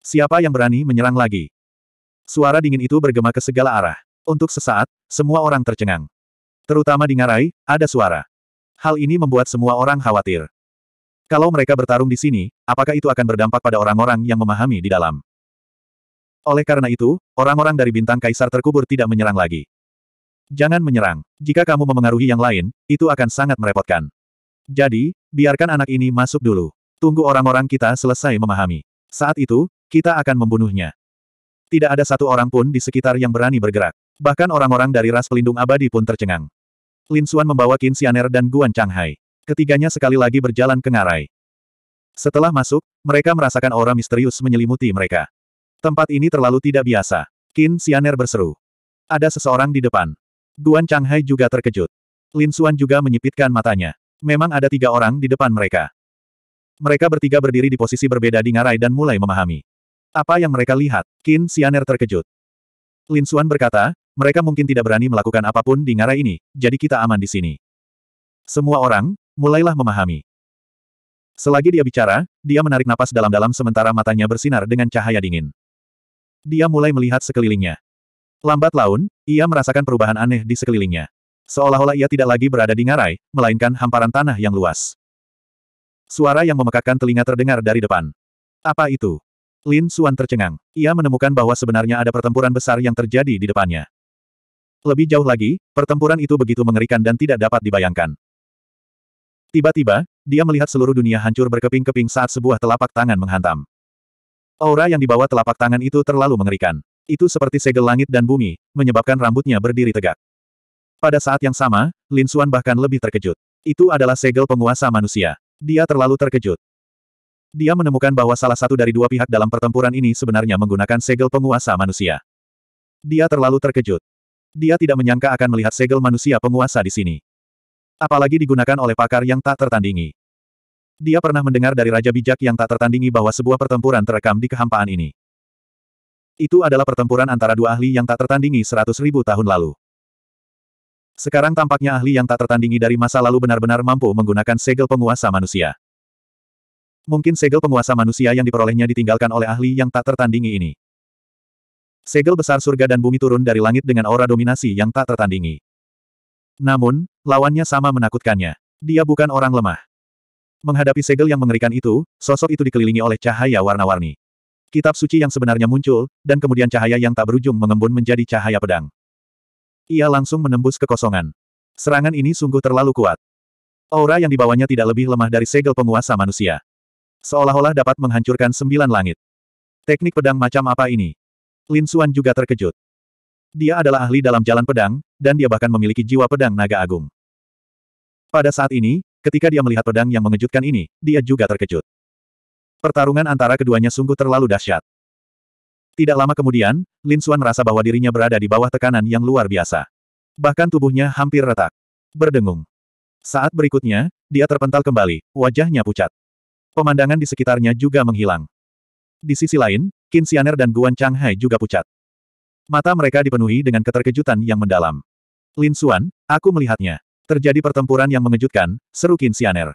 Siapa yang berani menyerang lagi? Suara dingin itu bergema ke segala arah. Untuk sesaat, semua orang tercengang. Terutama di Ngarai, ada suara. Hal ini membuat semua orang khawatir. Kalau mereka bertarung di sini, apakah itu akan berdampak pada orang-orang yang memahami di dalam? Oleh karena itu, orang-orang dari bintang kaisar terkubur tidak menyerang lagi. Jangan menyerang. Jika kamu memengaruhi yang lain, itu akan sangat merepotkan. Jadi, biarkan anak ini masuk dulu. Tunggu orang-orang kita selesai memahami. Saat itu, kita akan membunuhnya. Tidak ada satu orang pun di sekitar yang berani bergerak. Bahkan orang-orang dari ras pelindung abadi pun tercengang. Lin Xuan membawa Qin Xianer dan Guan Changhai. Ketiganya sekali lagi berjalan ke ngarai. Setelah masuk, mereka merasakan aura misterius menyelimuti mereka. Tempat ini terlalu tidak biasa. Qin Xianer berseru. Ada seseorang di depan. Guan Changhai juga terkejut. Lin Xuan juga menyipitkan matanya. Memang ada tiga orang di depan mereka. Mereka bertiga berdiri di posisi berbeda di ngarai dan mulai memahami. Apa yang mereka lihat? Qin Xianer terkejut. Lin Xuan berkata, mereka mungkin tidak berani melakukan apapun di ngarai ini, jadi kita aman di sini. Semua orang, mulailah memahami. Selagi dia bicara, dia menarik napas dalam-dalam sementara matanya bersinar dengan cahaya dingin. Dia mulai melihat sekelilingnya. Lambat laun, ia merasakan perubahan aneh di sekelilingnya. Seolah-olah ia tidak lagi berada di ngarai, melainkan hamparan tanah yang luas. Suara yang memekakkan telinga terdengar dari depan. Apa itu? Lin Suan tercengang. Ia menemukan bahwa sebenarnya ada pertempuran besar yang terjadi di depannya. Lebih jauh lagi, pertempuran itu begitu mengerikan dan tidak dapat dibayangkan. Tiba-tiba, dia melihat seluruh dunia hancur berkeping-keping saat sebuah telapak tangan menghantam. Aura yang dibawa telapak tangan itu terlalu mengerikan. Itu seperti segel langit dan bumi, menyebabkan rambutnya berdiri tegak. Pada saat yang sama, Lin Suan bahkan lebih terkejut. Itu adalah segel penguasa manusia. Dia terlalu terkejut. Dia menemukan bahwa salah satu dari dua pihak dalam pertempuran ini sebenarnya menggunakan segel penguasa manusia. Dia terlalu terkejut. Dia tidak menyangka akan melihat segel manusia penguasa di sini. Apalagi digunakan oleh pakar yang tak tertandingi. Dia pernah mendengar dari Raja Bijak yang tak tertandingi bahwa sebuah pertempuran terekam di kehampaan ini. Itu adalah pertempuran antara dua ahli yang tak tertandingi seratus ribu tahun lalu. Sekarang tampaknya ahli yang tak tertandingi dari masa lalu benar-benar mampu menggunakan segel penguasa manusia. Mungkin segel penguasa manusia yang diperolehnya ditinggalkan oleh ahli yang tak tertandingi ini. Segel besar surga dan bumi turun dari langit dengan aura dominasi yang tak tertandingi. Namun, lawannya sama menakutkannya. Dia bukan orang lemah. Menghadapi segel yang mengerikan itu, sosok itu dikelilingi oleh cahaya warna-warni. Kitab suci yang sebenarnya muncul, dan kemudian cahaya yang tak berujung mengembun menjadi cahaya pedang. Ia langsung menembus kekosongan. Serangan ini sungguh terlalu kuat. Aura yang dibawanya tidak lebih lemah dari segel penguasa manusia. Seolah-olah dapat menghancurkan sembilan langit. Teknik pedang macam apa ini? Lin Xuan juga terkejut. Dia adalah ahli dalam jalan pedang, dan dia bahkan memiliki jiwa pedang naga agung. Pada saat ini, ketika dia melihat pedang yang mengejutkan ini, dia juga terkejut. Pertarungan antara keduanya sungguh terlalu dahsyat. Tidak lama kemudian, Lin Xuan merasa bahwa dirinya berada di bawah tekanan yang luar biasa. Bahkan tubuhnya hampir retak. Berdengung. Saat berikutnya, dia terpental kembali, wajahnya pucat. Pemandangan di sekitarnya juga menghilang. Di sisi lain, Qin Xianer dan Guan Changhai juga pucat. Mata mereka dipenuhi dengan keterkejutan yang mendalam. Lin Xuan, aku melihatnya. Terjadi pertempuran yang mengejutkan, seru Qin Xianer.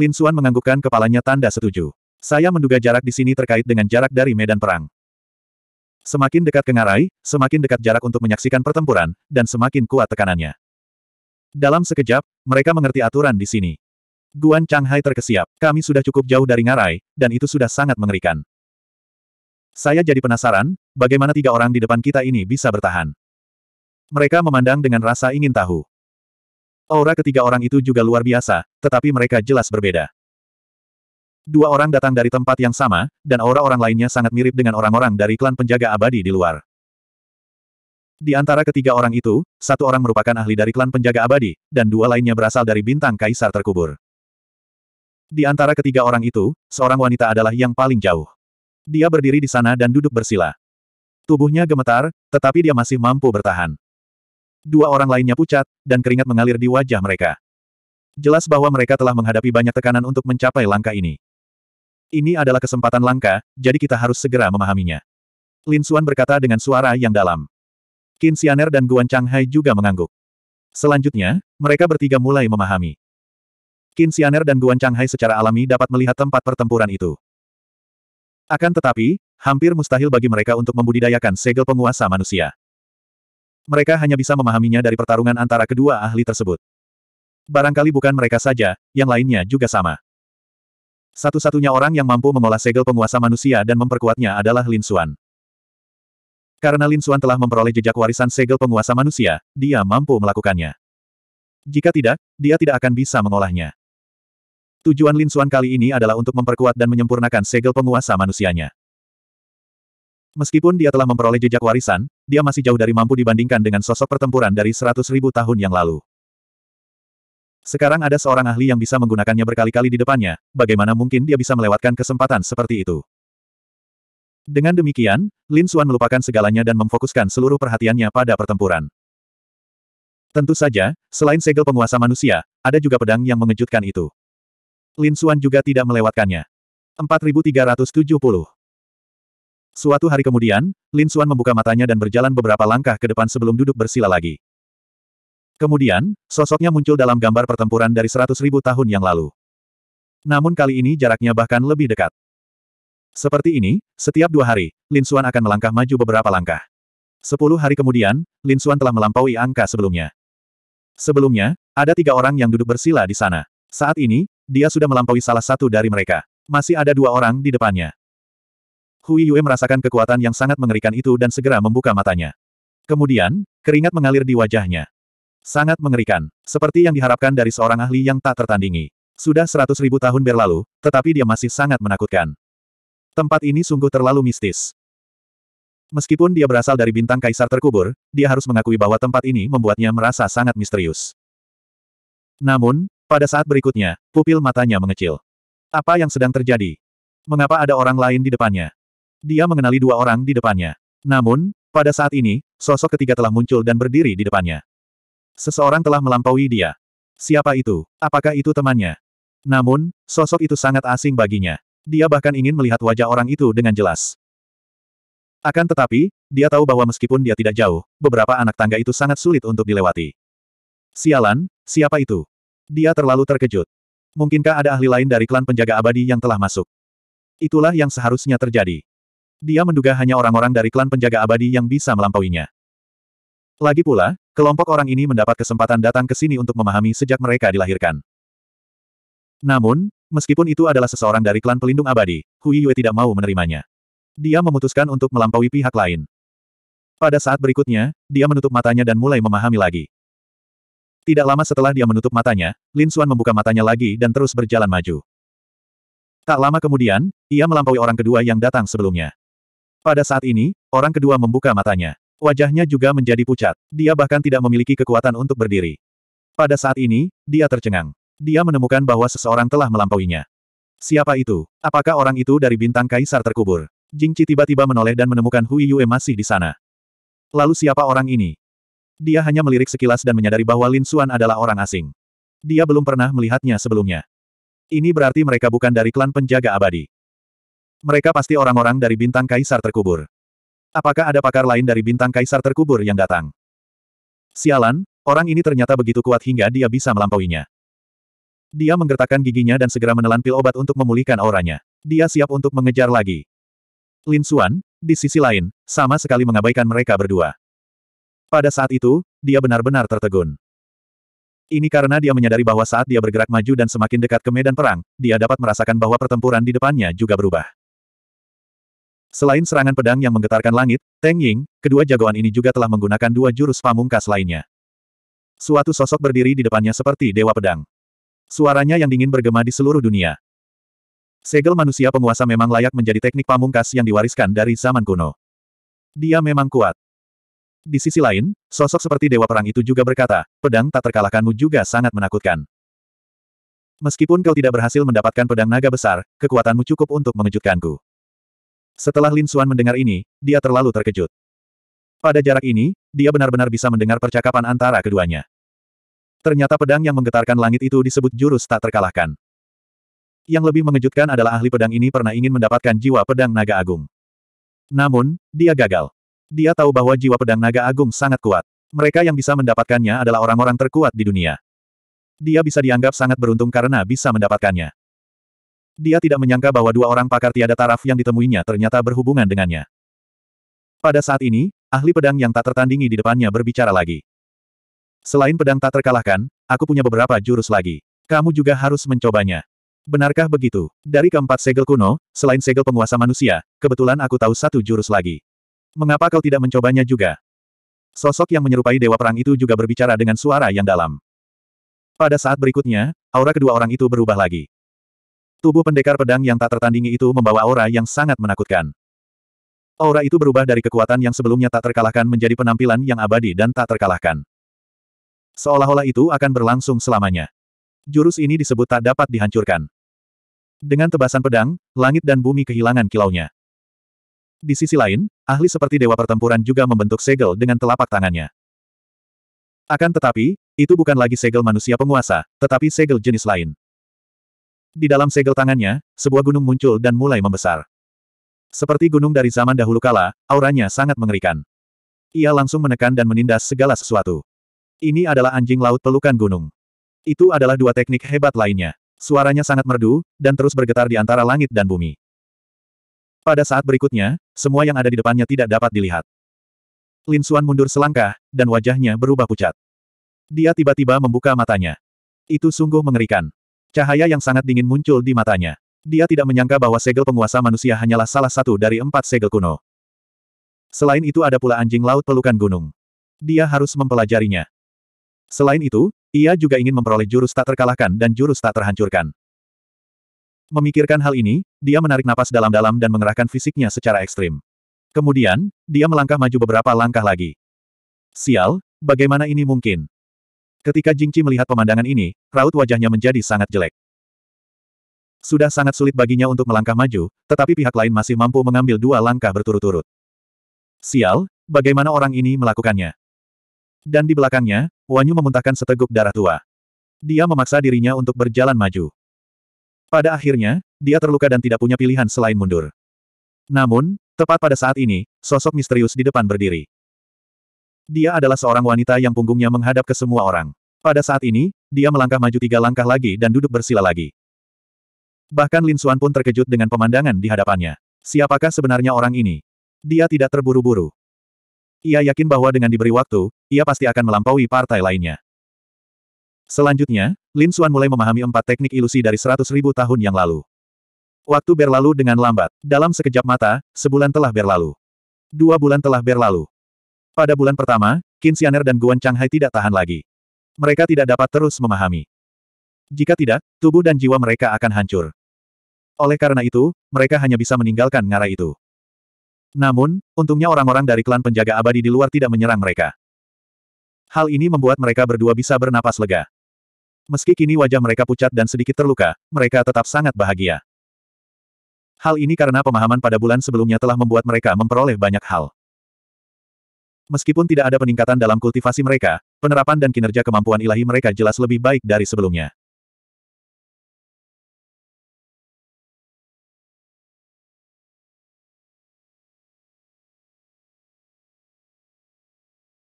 Lin Xuan menganggukkan kepalanya tanda setuju. Saya menduga jarak di sini terkait dengan jarak dari medan perang. Semakin dekat ke ngarai, semakin dekat jarak untuk menyaksikan pertempuran, dan semakin kuat tekanannya. Dalam sekejap, mereka mengerti aturan di sini. Guan Changhai terkesiap. Kami sudah cukup jauh dari ngarai, dan itu sudah sangat mengerikan. Saya jadi penasaran, bagaimana tiga orang di depan kita ini bisa bertahan. Mereka memandang dengan rasa ingin tahu. Aura ketiga orang itu juga luar biasa, tetapi mereka jelas berbeda. Dua orang datang dari tempat yang sama, dan aura orang lainnya sangat mirip dengan orang-orang dari klan penjaga abadi di luar. Di antara ketiga orang itu, satu orang merupakan ahli dari klan penjaga abadi, dan dua lainnya berasal dari bintang kaisar terkubur. Di antara ketiga orang itu, seorang wanita adalah yang paling jauh. Dia berdiri di sana dan duduk bersila. Tubuhnya gemetar, tetapi dia masih mampu bertahan. Dua orang lainnya pucat, dan keringat mengalir di wajah mereka. Jelas bahwa mereka telah menghadapi banyak tekanan untuk mencapai langkah ini. Ini adalah kesempatan langka, jadi kita harus segera memahaminya. Lin Xuan berkata dengan suara yang dalam. Qin Xianer dan Guan Changhai juga mengangguk. Selanjutnya, mereka bertiga mulai memahami. Qin Xianer dan Guan Changhai secara alami dapat melihat tempat pertempuran itu. Akan tetapi, hampir mustahil bagi mereka untuk membudidayakan segel penguasa manusia. Mereka hanya bisa memahaminya dari pertarungan antara kedua ahli tersebut. Barangkali bukan mereka saja, yang lainnya juga sama. Satu-satunya orang yang mampu mengolah segel penguasa manusia dan memperkuatnya adalah Lin Xuan. Karena Lin Xuan telah memperoleh jejak warisan segel penguasa manusia, dia mampu melakukannya. Jika tidak, dia tidak akan bisa mengolahnya. Tujuan Lin Suan kali ini adalah untuk memperkuat dan menyempurnakan segel penguasa manusianya. Meskipun dia telah memperoleh jejak warisan, dia masih jauh dari mampu dibandingkan dengan sosok pertempuran dari seratus ribu tahun yang lalu. Sekarang ada seorang ahli yang bisa menggunakannya berkali-kali di depannya, bagaimana mungkin dia bisa melewatkan kesempatan seperti itu? Dengan demikian, Lin Suan melupakan segalanya dan memfokuskan seluruh perhatiannya pada pertempuran. Tentu saja, selain segel penguasa manusia, ada juga pedang yang mengejutkan itu. Lin Suan juga tidak melewatkannya. 4370 Suatu hari kemudian, Lin Suan membuka matanya dan berjalan beberapa langkah ke depan sebelum duduk bersila lagi. Kemudian, sosoknya muncul dalam gambar pertempuran dari 100.000 tahun yang lalu. Namun kali ini jaraknya bahkan lebih dekat. Seperti ini, setiap dua hari, Lin Suan akan melangkah maju beberapa langkah. Sepuluh hari kemudian, Lin Suan telah melampaui angka sebelumnya. Sebelumnya, ada tiga orang yang duduk bersila di sana. Saat ini, dia sudah melampaui salah satu dari mereka. Masih ada dua orang di depannya. Hui Yue merasakan kekuatan yang sangat mengerikan itu dan segera membuka matanya. Kemudian, keringat mengalir di wajahnya. Sangat mengerikan, seperti yang diharapkan dari seorang ahli yang tak tertandingi. Sudah seratus ribu tahun berlalu, tetapi dia masih sangat menakutkan. Tempat ini sungguh terlalu mistis. Meskipun dia berasal dari bintang kaisar terkubur, dia harus mengakui bahwa tempat ini membuatnya merasa sangat misterius. Namun, pada saat berikutnya, pupil matanya mengecil. Apa yang sedang terjadi? Mengapa ada orang lain di depannya? Dia mengenali dua orang di depannya. Namun, pada saat ini, sosok ketiga telah muncul dan berdiri di depannya. Seseorang telah melampaui dia. Siapa itu? Apakah itu temannya? Namun, sosok itu sangat asing baginya. Dia bahkan ingin melihat wajah orang itu dengan jelas. Akan tetapi, dia tahu bahwa meskipun dia tidak jauh, beberapa anak tangga itu sangat sulit untuk dilewati. Sialan, siapa itu? Dia terlalu terkejut. Mungkinkah ada ahli lain dari klan penjaga abadi yang telah masuk? Itulah yang seharusnya terjadi. Dia menduga hanya orang-orang dari klan penjaga abadi yang bisa melampauinya. Lagi pula, kelompok orang ini mendapat kesempatan datang ke sini untuk memahami sejak mereka dilahirkan. Namun, meskipun itu adalah seseorang dari klan pelindung abadi, Hui Yue tidak mau menerimanya. Dia memutuskan untuk melampaui pihak lain. Pada saat berikutnya, dia menutup matanya dan mulai memahami lagi. Tidak lama setelah dia menutup matanya, Lin Xuan membuka matanya lagi dan terus berjalan maju. Tak lama kemudian, ia melampaui orang kedua yang datang sebelumnya. Pada saat ini, orang kedua membuka matanya. Wajahnya juga menjadi pucat. Dia bahkan tidak memiliki kekuatan untuk berdiri. Pada saat ini, dia tercengang. Dia menemukan bahwa seseorang telah melampauinya. Siapa itu? Apakah orang itu dari bintang kaisar terkubur? Jingqi tiba-tiba menoleh dan menemukan Hui Yue masih di sana. Lalu siapa orang ini? Dia hanya melirik sekilas dan menyadari bahwa Lin Xuan adalah orang asing. Dia belum pernah melihatnya sebelumnya. Ini berarti mereka bukan dari klan penjaga abadi. Mereka pasti orang-orang dari bintang kaisar terkubur. Apakah ada pakar lain dari bintang kaisar terkubur yang datang? Sialan, orang ini ternyata begitu kuat hingga dia bisa melampauinya. Dia menggertakkan giginya dan segera menelan pil obat untuk memulihkan auranya. Dia siap untuk mengejar lagi. Lin Xuan, di sisi lain, sama sekali mengabaikan mereka berdua. Pada saat itu, dia benar-benar tertegun. Ini karena dia menyadari bahwa saat dia bergerak maju dan semakin dekat ke medan perang, dia dapat merasakan bahwa pertempuran di depannya juga berubah. Selain serangan pedang yang menggetarkan langit, Teng Ying, kedua jagoan ini juga telah menggunakan dua jurus pamungkas lainnya. Suatu sosok berdiri di depannya seperti dewa pedang. Suaranya yang dingin bergema di seluruh dunia. Segel manusia penguasa memang layak menjadi teknik pamungkas yang diwariskan dari zaman kuno. Dia memang kuat. Di sisi lain, sosok seperti Dewa Perang itu juga berkata, pedang tak terkalahkanmu juga sangat menakutkan. Meskipun kau tidak berhasil mendapatkan pedang naga besar, kekuatanmu cukup untuk mengejutkanku. Setelah Lin Xuan mendengar ini, dia terlalu terkejut. Pada jarak ini, dia benar-benar bisa mendengar percakapan antara keduanya. Ternyata pedang yang menggetarkan langit itu disebut jurus tak terkalahkan. Yang lebih mengejutkan adalah ahli pedang ini pernah ingin mendapatkan jiwa pedang naga agung. Namun, dia gagal. Dia tahu bahwa jiwa pedang naga agung sangat kuat. Mereka yang bisa mendapatkannya adalah orang-orang terkuat di dunia. Dia bisa dianggap sangat beruntung karena bisa mendapatkannya. Dia tidak menyangka bahwa dua orang pakar tiada taraf yang ditemuinya ternyata berhubungan dengannya. Pada saat ini, ahli pedang yang tak tertandingi di depannya berbicara lagi. Selain pedang tak terkalahkan, aku punya beberapa jurus lagi. Kamu juga harus mencobanya. Benarkah begitu? Dari keempat segel kuno, selain segel penguasa manusia, kebetulan aku tahu satu jurus lagi. Mengapa kau tidak mencobanya juga? Sosok yang menyerupai dewa perang itu juga berbicara dengan suara yang dalam. Pada saat berikutnya, aura kedua orang itu berubah lagi. Tubuh pendekar pedang yang tak tertandingi itu membawa aura yang sangat menakutkan. Aura itu berubah dari kekuatan yang sebelumnya tak terkalahkan menjadi penampilan yang abadi dan tak terkalahkan. Seolah-olah itu akan berlangsung selamanya. Jurus ini disebut tak dapat dihancurkan. Dengan tebasan pedang, langit dan bumi kehilangan kilaunya. Di sisi lain, ahli seperti dewa pertempuran juga membentuk segel dengan telapak tangannya. Akan tetapi, itu bukan lagi segel manusia penguasa, tetapi segel jenis lain. Di dalam segel tangannya, sebuah gunung muncul dan mulai membesar. Seperti gunung dari zaman dahulu kala, auranya sangat mengerikan. Ia langsung menekan dan menindas segala sesuatu. Ini adalah anjing laut pelukan gunung. Itu adalah dua teknik hebat lainnya. Suaranya sangat merdu, dan terus bergetar di antara langit dan bumi. Pada saat berikutnya, semua yang ada di depannya tidak dapat dilihat. Lin Xuan mundur selangkah, dan wajahnya berubah pucat. Dia tiba-tiba membuka matanya. Itu sungguh mengerikan. Cahaya yang sangat dingin muncul di matanya. Dia tidak menyangka bahwa segel penguasa manusia hanyalah salah satu dari empat segel kuno. Selain itu ada pula anjing laut pelukan gunung. Dia harus mempelajarinya. Selain itu, ia juga ingin memperoleh jurus tak terkalahkan dan jurus tak terhancurkan. Memikirkan hal ini, dia menarik napas dalam-dalam dan mengerahkan fisiknya secara ekstrim. Kemudian, dia melangkah maju beberapa langkah lagi. Sial, bagaimana ini mungkin? Ketika Jingci melihat pemandangan ini, raut wajahnya menjadi sangat jelek. Sudah sangat sulit baginya untuk melangkah maju, tetapi pihak lain masih mampu mengambil dua langkah berturut-turut. Sial, bagaimana orang ini melakukannya? Dan di belakangnya, Wanyu memuntahkan seteguk darah tua. Dia memaksa dirinya untuk berjalan maju. Pada akhirnya, dia terluka dan tidak punya pilihan selain mundur. Namun, tepat pada saat ini, sosok misterius di depan berdiri. Dia adalah seorang wanita yang punggungnya menghadap ke semua orang. Pada saat ini, dia melangkah maju tiga langkah lagi dan duduk bersila lagi. Bahkan Lin Suan pun terkejut dengan pemandangan di hadapannya. Siapakah sebenarnya orang ini? Dia tidak terburu-buru. Ia yakin bahwa dengan diberi waktu, ia pasti akan melampaui partai lainnya. Selanjutnya, Lin Xuan mulai memahami empat teknik ilusi dari seratus ribu tahun yang lalu. Waktu berlalu dengan lambat. Dalam sekejap mata, sebulan telah berlalu. Dua bulan telah berlalu. Pada bulan pertama, Qin Xianer dan Guan Changhai tidak tahan lagi. Mereka tidak dapat terus memahami. Jika tidak, tubuh dan jiwa mereka akan hancur. Oleh karena itu, mereka hanya bisa meninggalkan ngarai itu. Namun, untungnya orang-orang dari klan penjaga abadi di luar tidak menyerang mereka. Hal ini membuat mereka berdua bisa bernapas lega. Meski kini wajah mereka pucat dan sedikit terluka, mereka tetap sangat bahagia. Hal ini karena pemahaman pada bulan sebelumnya telah membuat mereka memperoleh banyak hal. Meskipun tidak ada peningkatan dalam kultivasi mereka, penerapan dan kinerja kemampuan ilahi mereka jelas lebih baik dari sebelumnya.